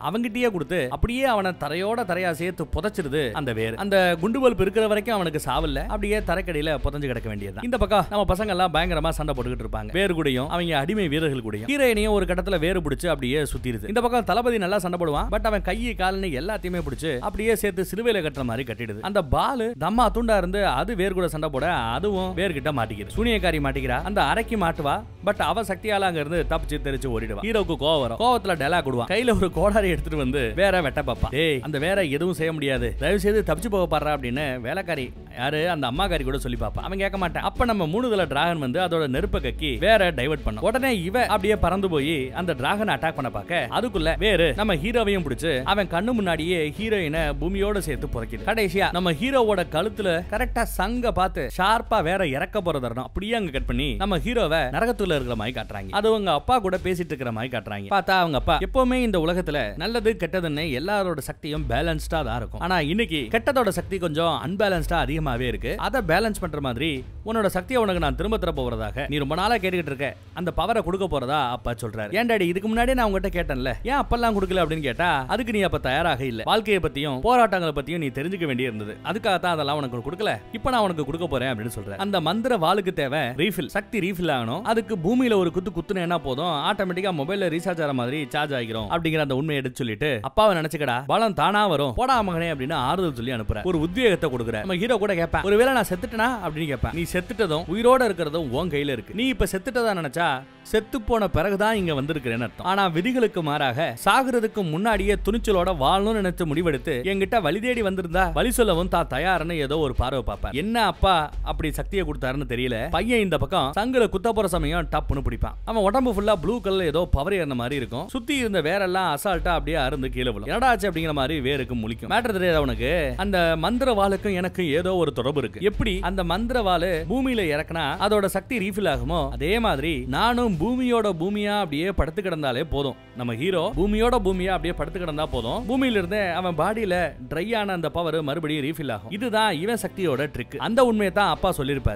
அவங்கிட்டயே கொடுத்து அப்படியே அவனை தரையோட தரையா சேர்த்து புதைச்சிருது அந்த வேர் அந்த குண்டு பல்பு இருக்கிற வரைக்கும் அவனுக்கு சாவல்ல அப்படியே தரைக்கடியில புதஞ்சு கிடக்க வேண்டியது இந்த பக்கம் நம்ம பசங்க எல்லாம் பயங்கரமா சண்டை போட்டுக்கிட்டு இருப்பாங்க வேறு கூடயும் அவங்க அடிமை வீரர்கள் கூடயும் ஹீரோயினையும் ஒரு கட்டத்துல வேறு பிடிச்சு அப்படியே சுத்திருது இந்த பக்கம் தளபதி நல்லா சண்டை போடுவான் பட் அவன் கையை காலனை எல்லாத்தையுமே பிடிச்சு அப்படியே சேர்த்து சிலுவையில கட்டுற மாதிரி கட்டிடுது அந்த பால் தம்மா துண்டா இருந்து அது வேர் கூட சண்டை போட அதுவும் கிட்ட மாட்டிக்கிறது சூனியக்காரி மாட்டிக்கிறா அந்த அரைக்கு மாட்டுவா பட் அவ சக்தியால அங்க இருந்து தப்பிச்சு தெரிச்சு ஓடிடுவா ஹீரோக்கு கோவம் வரும் கோவத்துல டெலா கொடுவான் கையில ஒரு கோடாரி எல்லாரையும் எடுத்துட்டு வந்து வேற வெட்ட பாப்பா டேய் அந்த வேற எதுவும் செய்ய முடியாது தயவு செய்து தப்பிச்சு போக பாடுறா அப்படின்னு வேலைக்காரி யாரு அந்த அம்மாக்காரி கூட சொல்லி பார்ப்பான் அவன் கேட்க மாட்டான் அப்ப நம்ம மூணு தலை டிராகன் வந்து அதோட நெருப்பை கக்கி வேற டைவர்ட் பண்ணும் உடனே இவன் அப்படியே பறந்து போய் அந்த டிராகனை அட்டாக் பண்ண பார்க்க அதுக்குள்ள வேறு நம்ம ஹீரோவையும் பிடிச்சு அவன் கண்ணு முன்னாடியே ஹீரோயினை பூமியோட சேர்த்து புதைக்கிது கடைசியா நம்ம ஹீரோவோட கழுத்துல கரெக்டா சங்க பார்த்து ஷார்ப்பா வேற இறக்க போற தருணம் அப்படியே அங்க கட் பண்ணி நம்ம ஹீரோவை நரகத்துல இருக்கிற மாதிரி காட்டுறாங்க அது அவங்க அப்பா கூட பேசிட்டு இருக்கிற மாதிரி காட்டுறாங்க பார்த்தா அவங்க அப்பா எப்பவுமே இந்த உலகத்துல நல்லது கெட்டதுன்னு எல்லாரோட சக்தியும் பேலன்ஸ்டா தான் இருக்கும் ஆனா இன்னைக்கு கெட்டதோட சக்தி கொஞ்சம் அன்பேலன்ஸ்டா அதிகமா அதிகமாவே இருக்கு அதை பேலன்ஸ் பண்ற மாதிரி உன்னோட சக்தியை உனக்கு நான் திரும்ப தர போறதாக நீ ரொம்ப நாளா கேட்டுக்கிட்டு இருக்க அந்த பவரை கொடுக்க போறதா அப்பா சொல்றாரு ஏன் டாடி இதுக்கு முன்னாடி நான் உங்ககிட்ட கேட்டேன்ல ஏன் அப்பெல்லாம் கொடுக்கல அப்படின்னு கேட்டா அதுக்கு நீ அப்ப தயாராக இல்ல வாழ்க்கையை பத்தியும் போராட்டங்களை பத்தியும் நீ தெரிஞ்சுக்க வேண்டிய இருந்தது அதுக்காக தான் அதெல்லாம் உனக்கு கொடுக்கல இப்போ நான் உனக்கு கொடுக்க போறேன் அப்படின்னு சொல்றேன் அந்த மந்திர வாளுக்கு தேவை ரீஃபில் சக்தி ரீஃபில் ஆகணும் அதுக்கு பூமியில ஒரு குத்து குத்துன என்ன போதும் ஆட்டோமேட்டிக்கா மொபைல்ல ரீசார்ஜ் ஆகிற மாதிரி சார்ஜ் ஆகிரும் அப்படிங்கிற அந்த உண்மையை எடுத்து சொல்லிட்டு அப்பாவை நினைச்சுக்கடா பலம் தானா வரும் போடா மகனே அப்படின்னு ஆறுதல் சொல்லி அனுப்புற ஒரு உத்வேகத்தை கொடுக்குற நம்ம ஹீரோ கூட கேட்பேன் ஒருவேளை நான் செத்துட்டேனா அப்படின்னு கேட்பேன் நீ செத்துட்டதும் உயிரோட இருக்கிறதும் உன் கையில இருக்கு நீ இப்ப செத்துட்டதா நினைச்சா செத்து போன பிறகுதான் இங்க வந்திருக்கிறேன்னு அர்த்தம் ஆனா விதிகளுக்கு மாறாக சாகுறதுக்கு முன்னாடியே துணிச்சலோட வாழணும்னு நினைச்சு முடிவெடுத்து என்கிட்ட வழி தேடி வந்திருந்தா வழி சொல்லவும் தான் தயாருன்னு ஏதோ ஒரு பார்வை பார்ப்பேன் என்ன அப்பா அப்படி சக்தியை கொடுத்தாருன்னு தெரியல பையன் இந்த பக்கம் சங்குல குத்த போற சமயம் டப்புன்னு பிடிப்பான் அவன் உடம்பு ஃபுல்லா ப்ளூ கலர்ல ஏதோ பவர் ஏறின மாதிரி இருக்கும் சுத்தி இருந்த வேறெல்லாம் அசால்ட்டா அப்படியே அருந்து கீழே விழும் என்னடா அப்படிங்கிற மாதிரி வேருக்கு முழிக்கும் மேட்டர் தெரியாது அவனுக்கு அந்த மந்திர வாளுக்கும் எனக்கு ஏதோ ஒரு தொடர்பு இருக்கு எப்படி அந்த மந்திரவாலு பூமியில இறக்குனா அதோட சக்தி ரீஃபில் ஆகுமோ அதே மாதிரி நானும் பூமியோட பூமியா அப்படியே படுத்து கிடந்தாலே போதும் நம்ம ஹீரோ பூமியோட பூமியா அப்படியே படுத்து கிடந்தா போதும் பூமியில இருந்து அவன் பாடியில ட்ரை ஆன அந்த பவர் மறுபடியும் ரீஃபில் ஆகும் இதுதான் இவன் சக்தியோட ட்ரிக் அந்த உண்மையை தான் அப்பா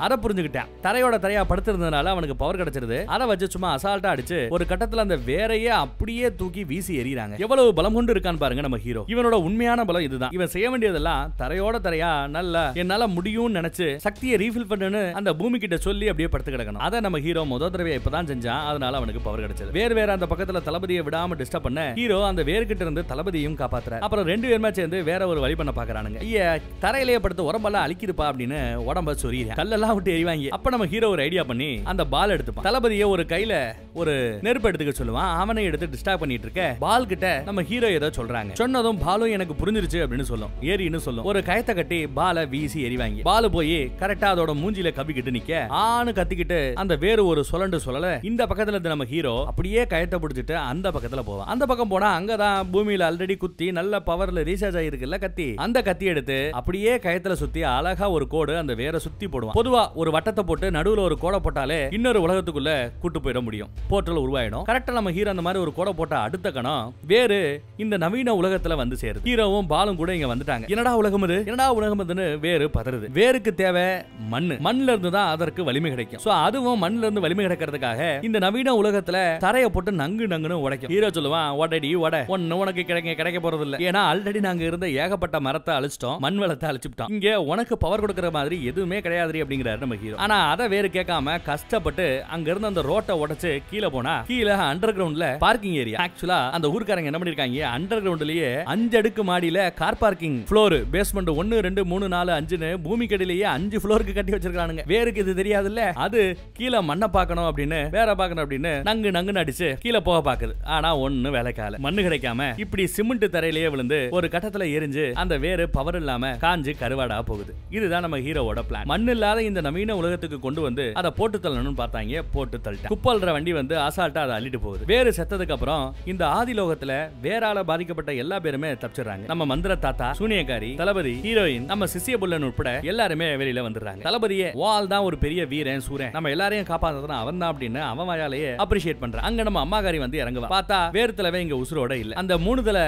அதை புரிஞ்சுக்கிட்டேன் தரையோட தரையா படுத்திருந்ததுனால அவனுக்கு பவர் கிடைச்சிருது அதை வச்சு சும்மா அசால்ட்டா அடிச்சு ஒரு கட்டத்துல அந்த வேறையே அப்படியே தூக்கி வீசி எறிகிறாங்க எவ்வளவு பலம் கொண்டு இருக்கான்னு பாருங்க நம்ம ஹீரோ இவனோட உண்மையான பலம் இதுதான் இவன் செய்ய வேண்டியதெல்லாம் தரையோட தரையா நல்ல என்ன என்னால முடியும்னு நினைச்சு சக்தியை ரீஃபில் பண்ணுன்னு அந்த பூமி கிட்ட சொல்லி அப்படியே படுத்து கிடக்கணும் அதை நம்ம ஹீரோ முத தடவை இப்பதான் செஞ்சான் அதனால அவனுக்கு பவர் கிடைச்சது வேறு வேற அந்த பக்கத்துல தளபதியை விடாம டிஸ்டர்ப் பண்ண ஹீரோ அந்த வேர் கிட்ட இருந்து தளபதியும் காப்பாத்துற அப்புறம் ரெண்டு பேருமே சேர்ந்து வேற ஒரு வழி பண்ண பாக்குறானுங்க ஐயா தரையிலேயே படுத்து உடம்பெல்லாம் அழிக்குதுப்பா அப்படின்னு உடம்ப சொரிய கல்லெல்லாம் விட்டு எரிவாங்க அப்ப நம்ம ஹீரோ ஒரு ஐடியா பண்ணி அந்த பால் எடுத்துப்பான் தளபதியை ஒரு கையில ஒரு நெருப்பு எடுத்துக்க சொல்லுவான் அவனை எடுத்து டிஸ்டர்ப் பண்ணிட்டு இருக்க பால் கிட்ட நம்ம ஹீரோ ஏதோ சொல்றாங்க சொன்னதும் பாலும் எனக்கு புரிஞ்சிருச்சு அப்படின்னு சொல்லும் ஏறின்னு சொல்லும் ஒரு கயத்தை கட்டி பாலை வீசி எரிவாங்க எறிவாங்க பாலு போய் கரெக்டா அதோட மூஞ்சில கவிக்கிட்டு நிக்க ஆணு கத்திக்கிட்டு அந்த வேறு ஒரு சுழண்டு சொல்லல இந்த பக்கத்துல இருந்து நம்ம ஹீரோ அப்படியே கயத்தை பிடிச்சிட்டு அந்த பக்கத்துல போவான் அந்த பக்கம் போனா அங்கதான் பூமியில ஆல்ரெடி குத்தி நல்ல பவர்ல ரீசார்ஜ் ஆயிருக்குல்ல கத்தி அந்த கத்தி எடுத்து அப்படியே கயத்துல சுத்தி அழகா ஒரு கோடு அந்த வேற சுத்தி போடுவான் பொதுவா ஒரு வட்டத்தை போட்டு நடுவுல ஒரு கோடை போட்டாலே இன்னொரு உலகத்துக்குள்ள கூட்டு போயிட முடியும் போர்ட்டல் உருவாயிடும் கரெக்டா நம்ம ஹீரோ அந்த மாதிரி ஒரு கோடை போட்டா அடுத்த கணம் வேறு இந்த நவீன உலகத்துல வந்து சேருது ஹீரோவும் பாலும் கூட இங்க வந்துட்டாங்க என்னடா உலகம் இது என்னடா உலகம் இதுன்னு வேறு பதறுது வேருக்கு தேவை மண் மண்ல இருந்து தான் அதற்கு வலிமை கிடைக்கும் சோ அதுவும் மண்ல இருந்து வலிமை கிடைக்கிறதுக்காக இந்த நவீன உலகத்துல தரைய போட்டு நங்கு நங்குன்னு உடைக்கும் ஹீரோ சொல்லுவான் உடடி உட ஒன்னு உனக்கு கிடைக்க கிடைக்க போறது இல்ல ஏன்னா ஆல்ரெடி நாங்க இருந்த ஏகப்பட்ட மரத்தை அழிச்சிட்டோம் மண் வளத்தை அழிச்சுட்டோம் இங்க உனக்கு பவர் கொடுக்கற மாதிரி எதுவுமே கிடையாது அப்படிங்கிறாரு நம்ம ஹீரோ ஆனா அதை வேறு கேட்காம கஷ்டப்பட்டு அங்க இருந்த அந்த ரோட்டை உடைச்சு கீழே போனா கீழே அண்டர் கிரவுண்ட்ல பார்க்கிங் ஏரியா ஆக்சுவலா அந்த ஊர்க்காரங்க என்ன பண்ணிருக்காங்க அண்டர் கிரவுண்ட்லயே அஞ்சு அடுக்கு மாடியில கார் பார்க்கிங் ஃபுளோர் பேஸ்மெண்ட் ஒன்னு ரெண்டு மூணு நாலு அஞ்சு அப்படின்னு பூமிக்கு அஞ்சு ஃப்ளோருக்கு கட்டி வச்சிருக்கானுங்க வேருக்கு இது தெரியாதுல்ல அது கீழே மண்ணை பார்க்கணும் அப்படின்னு வேற பார்க்கணும் அப்படின்னு நங்கு நங்குன்னு அடிச்சு கீழே போக பாக்குது ஆனா ஒன்னும் வேலைக்கால மண்ணு கிடைக்காம இப்படி சிமெண்ட் தரையிலேயே விழுந்து ஒரு கட்டத்துல எரிஞ்சு அந்த வேறு பவர் இல்லாம காஞ்சு கருவாடா போகுது இதுதான் நம்ம ஹீரோவோட பிளான் மண் இல்லாத இந்த நவீன உலகத்துக்கு கொண்டு வந்து அதை போட்டு தள்ளணும்னு பார்த்தாங்க போட்டு தள்ளிட்டு குப்பல்ற வண்டி வந்து அசால்ட்டா அதை அள்ளிட்டு போகுது வேறு செத்ததுக்கு அப்புறம் இந்த ஆதிலோகத்துல வேறால பாதிக்கப்பட்ட எல்லா பேருமே தப்பிச்சிடுறாங்க நம்ம மந்திர தாத்தா சூனியக்காரி தளபதி ஹீரோயின் நம்ம சிசிய புல்லனு உட்பட எல்லாருமே வெளியில வந்துடுறாங்க தளபதியே வால் தான் ஒரு பெரிய வீரன் சூரன் நம்ம எல்லாரையும் காப்பாத்துறதுனா அவன் தான் அப்படின்னு அவன் வாயாலேயே அப்ரிஷியேட் பண்றான் அங்க நம்ம அம்மாக்காரி வந்து இறங்குவா பார்த்தா வேர்த்தலவே இங்க உசுரோட இல்ல அந்த மூணு தல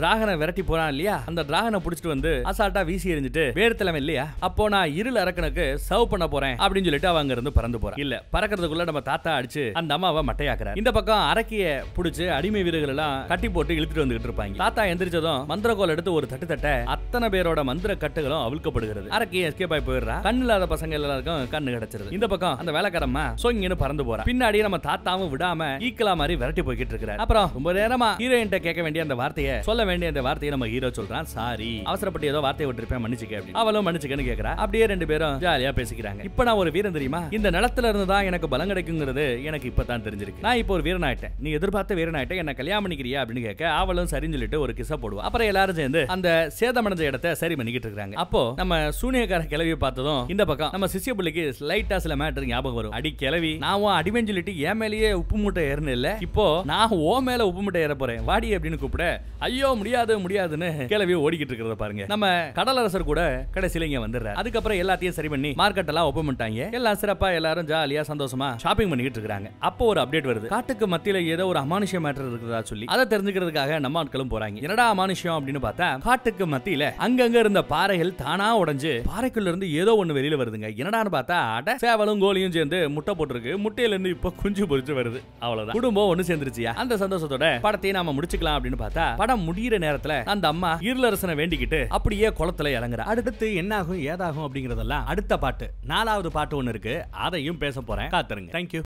டிராகனை விரட்டி போறான் இல்லையா அந்த டிராகனை புடிச்சிட்டு வந்து அசால்ட்டா வீசி எறிஞ்சிட்டு வேர்த்தலவன் இல்லையா அப்போ நான் இருள் அரக்கனுக்கு சர்வ் பண்ண போறேன் அப்படின்னு சொல்லிட்டு அங்க இருந்து பறந்து போறான் இல்ல பறக்கிறதுக்குள்ள நம்ம தாத்தா அடிச்சு அந்த அம்மாவை மட்டையாக்குறாரு இந்த பக்கம் அரக்கிய புடிச்சு அடிமை வீரர்கள் எல்லாம் கட்டி போட்டு இழுத்துட்டு வந்துகிட்டு இருப்பாங்க தாத்தா எந்திரிச்சதும் மந்திர மந்திரகோல் எடுத்து ஒரு தட்டு தட்ட அத்தனை பேரோட மந்திர கட்டுகளும் அவிழ்க்கப்படுகிறது போயிடுறது அரக்கி எஸ்கேப் ஆகி போயிடுறா கண்ணு இல்லாத பசங்க எல்லாருக்கும் கண்ணு கிடைச்சிருது இந்த பக்கம் அந்த வேலைக்காரம்மா சொங்கின்னு பறந்து போறா பின்னாடி நம்ம தாத்தாவும் விடாம ஈக்கலா மாதிரி விரட்டி போய்கிட்டு இருக்கிறார் அப்புறம் ரொம்ப நேரமா ஹீரோயின் கேட்க வேண்டிய அந்த வார்த்தையை சொல்ல வேண்டிய அந்த வார்த்தையை நம்ம ஹீரோ சொல்றான் சாரி அவசரப்பட்டு ஏதோ வார்த்தையை விட்டுருப்பேன் மன்னிச்சுக்க அப்படின்னு அவளும் மன்னிச்சுக்கன்னு கேக்குறா அப்படியே ரெண்டு பேரும் ஜாலியா பேசிக்கிறாங்க இப்ப நான் ஒரு வீரன் தெரியுமா இந்த நிலத்துல இருந்து தான் எனக்கு பலம் கிடைக்குங்கிறது எனக்கு இப்பதான் தெரிஞ்சிருக்கு நான் இப்போ ஒரு வீரன் ஆயிட்டேன் நீ எதிர்பார்த்த வீரன் ஆயிட்டேன் என்ன கல்யாணம் பண்ணிக்கிறியா அப்படின்னு கேட்க அவளும் சரின்னு சொல்லிட்டு ஒரு கிச போடுவா அப்புறம் எல்லாரும் சேர்ந்து அந்த சேதமடைஞ்ச இடத்த சரி பண்ணிக்கிட்டு இருக்காங்க அப்போ நம்ம சூனியக்கார கிளவியை பார்த்ததும் இந்த பக்கம் நம்ம சிசிய பிள்ளைக்கு லைட்டா சில மேட்டர் ஞாபகம் வரும் அடி கிளவி நான் அடிமேன் சொல்லிட்டு என் மேலேயே உப்பு மூட்டை ஏறணும் இல்ல இப்போ நான் ஓ மேல உப்பு மூட்டை ஏற போறேன் வாடி அப்படின்னு கூப்பிட ஐயோ முடியாது முடியாதுன்னு கிளவி ஓடிக்கிட்டு இருக்கிறத பாருங்க நம்ம கடலரசர் கூட கடைசியில இங்க வந்துடுற அதுக்கப்புறம் எல்லாத்தையும் சரி பண்ணி மார்க்கெட் எல்லாம் ஓப்பன் பண்ணிட்டாங்க எல்லாம் சிறப்பா எல்லாரும் ஜாலியா சந்தோஷமா ஷாப்பிங் பண்ணிக்கிட்டு இருக்காங்க அப்போ ஒரு அப்டேட் வருது காட்டுக்கு மத்தியில ஏதோ ஒரு அமானுஷ்ய மேட்டர் இருக்கிறதா சொல்லி அதை தெரிஞ்சுக்கிறதுக்காக நம்ம ஆட்களும் போறாங்க என்னடா அமானுஷ்யம் அப்படின்னு பார்த்தா காட்டுக்கு மத்தியில அங்கங்க இருந்த பாறைகள் தானா உடனே மறைஞ்சு பாறைக்குள்ள இருந்து ஏதோ ஒன்னு வெளியில வருதுங்க என்னடான்னு பார்த்தா அட சேவலும் கோலியும் சேர்ந்து முட்டை போட்டிருக்கு முட்டையில இருந்து இப்ப குஞ்சு பொறிச்சு வருது அவ்வளவுதான் குடும்பம் ஒன்னு சேர்ந்துருச்சியா அந்த சந்தோஷத்தோட படத்தையும் நாம முடிச்சுக்கலாம் அப்படின்னு பார்த்தா படம் முடியிற நேரத்துல அந்த அம்மா இருளரசனை வேண்டிக்கிட்டு அப்படியே குளத்துல இறங்குற அடுத்து என்னாகும் ஏதாகும் அப்படிங்கறதெல்லாம் அடுத்த பாட்டு நாலாவது பாட்டு ஒண்ணு இருக்கு அதையும் பேச போறேன் காத்துருங்க தேங்க்யூ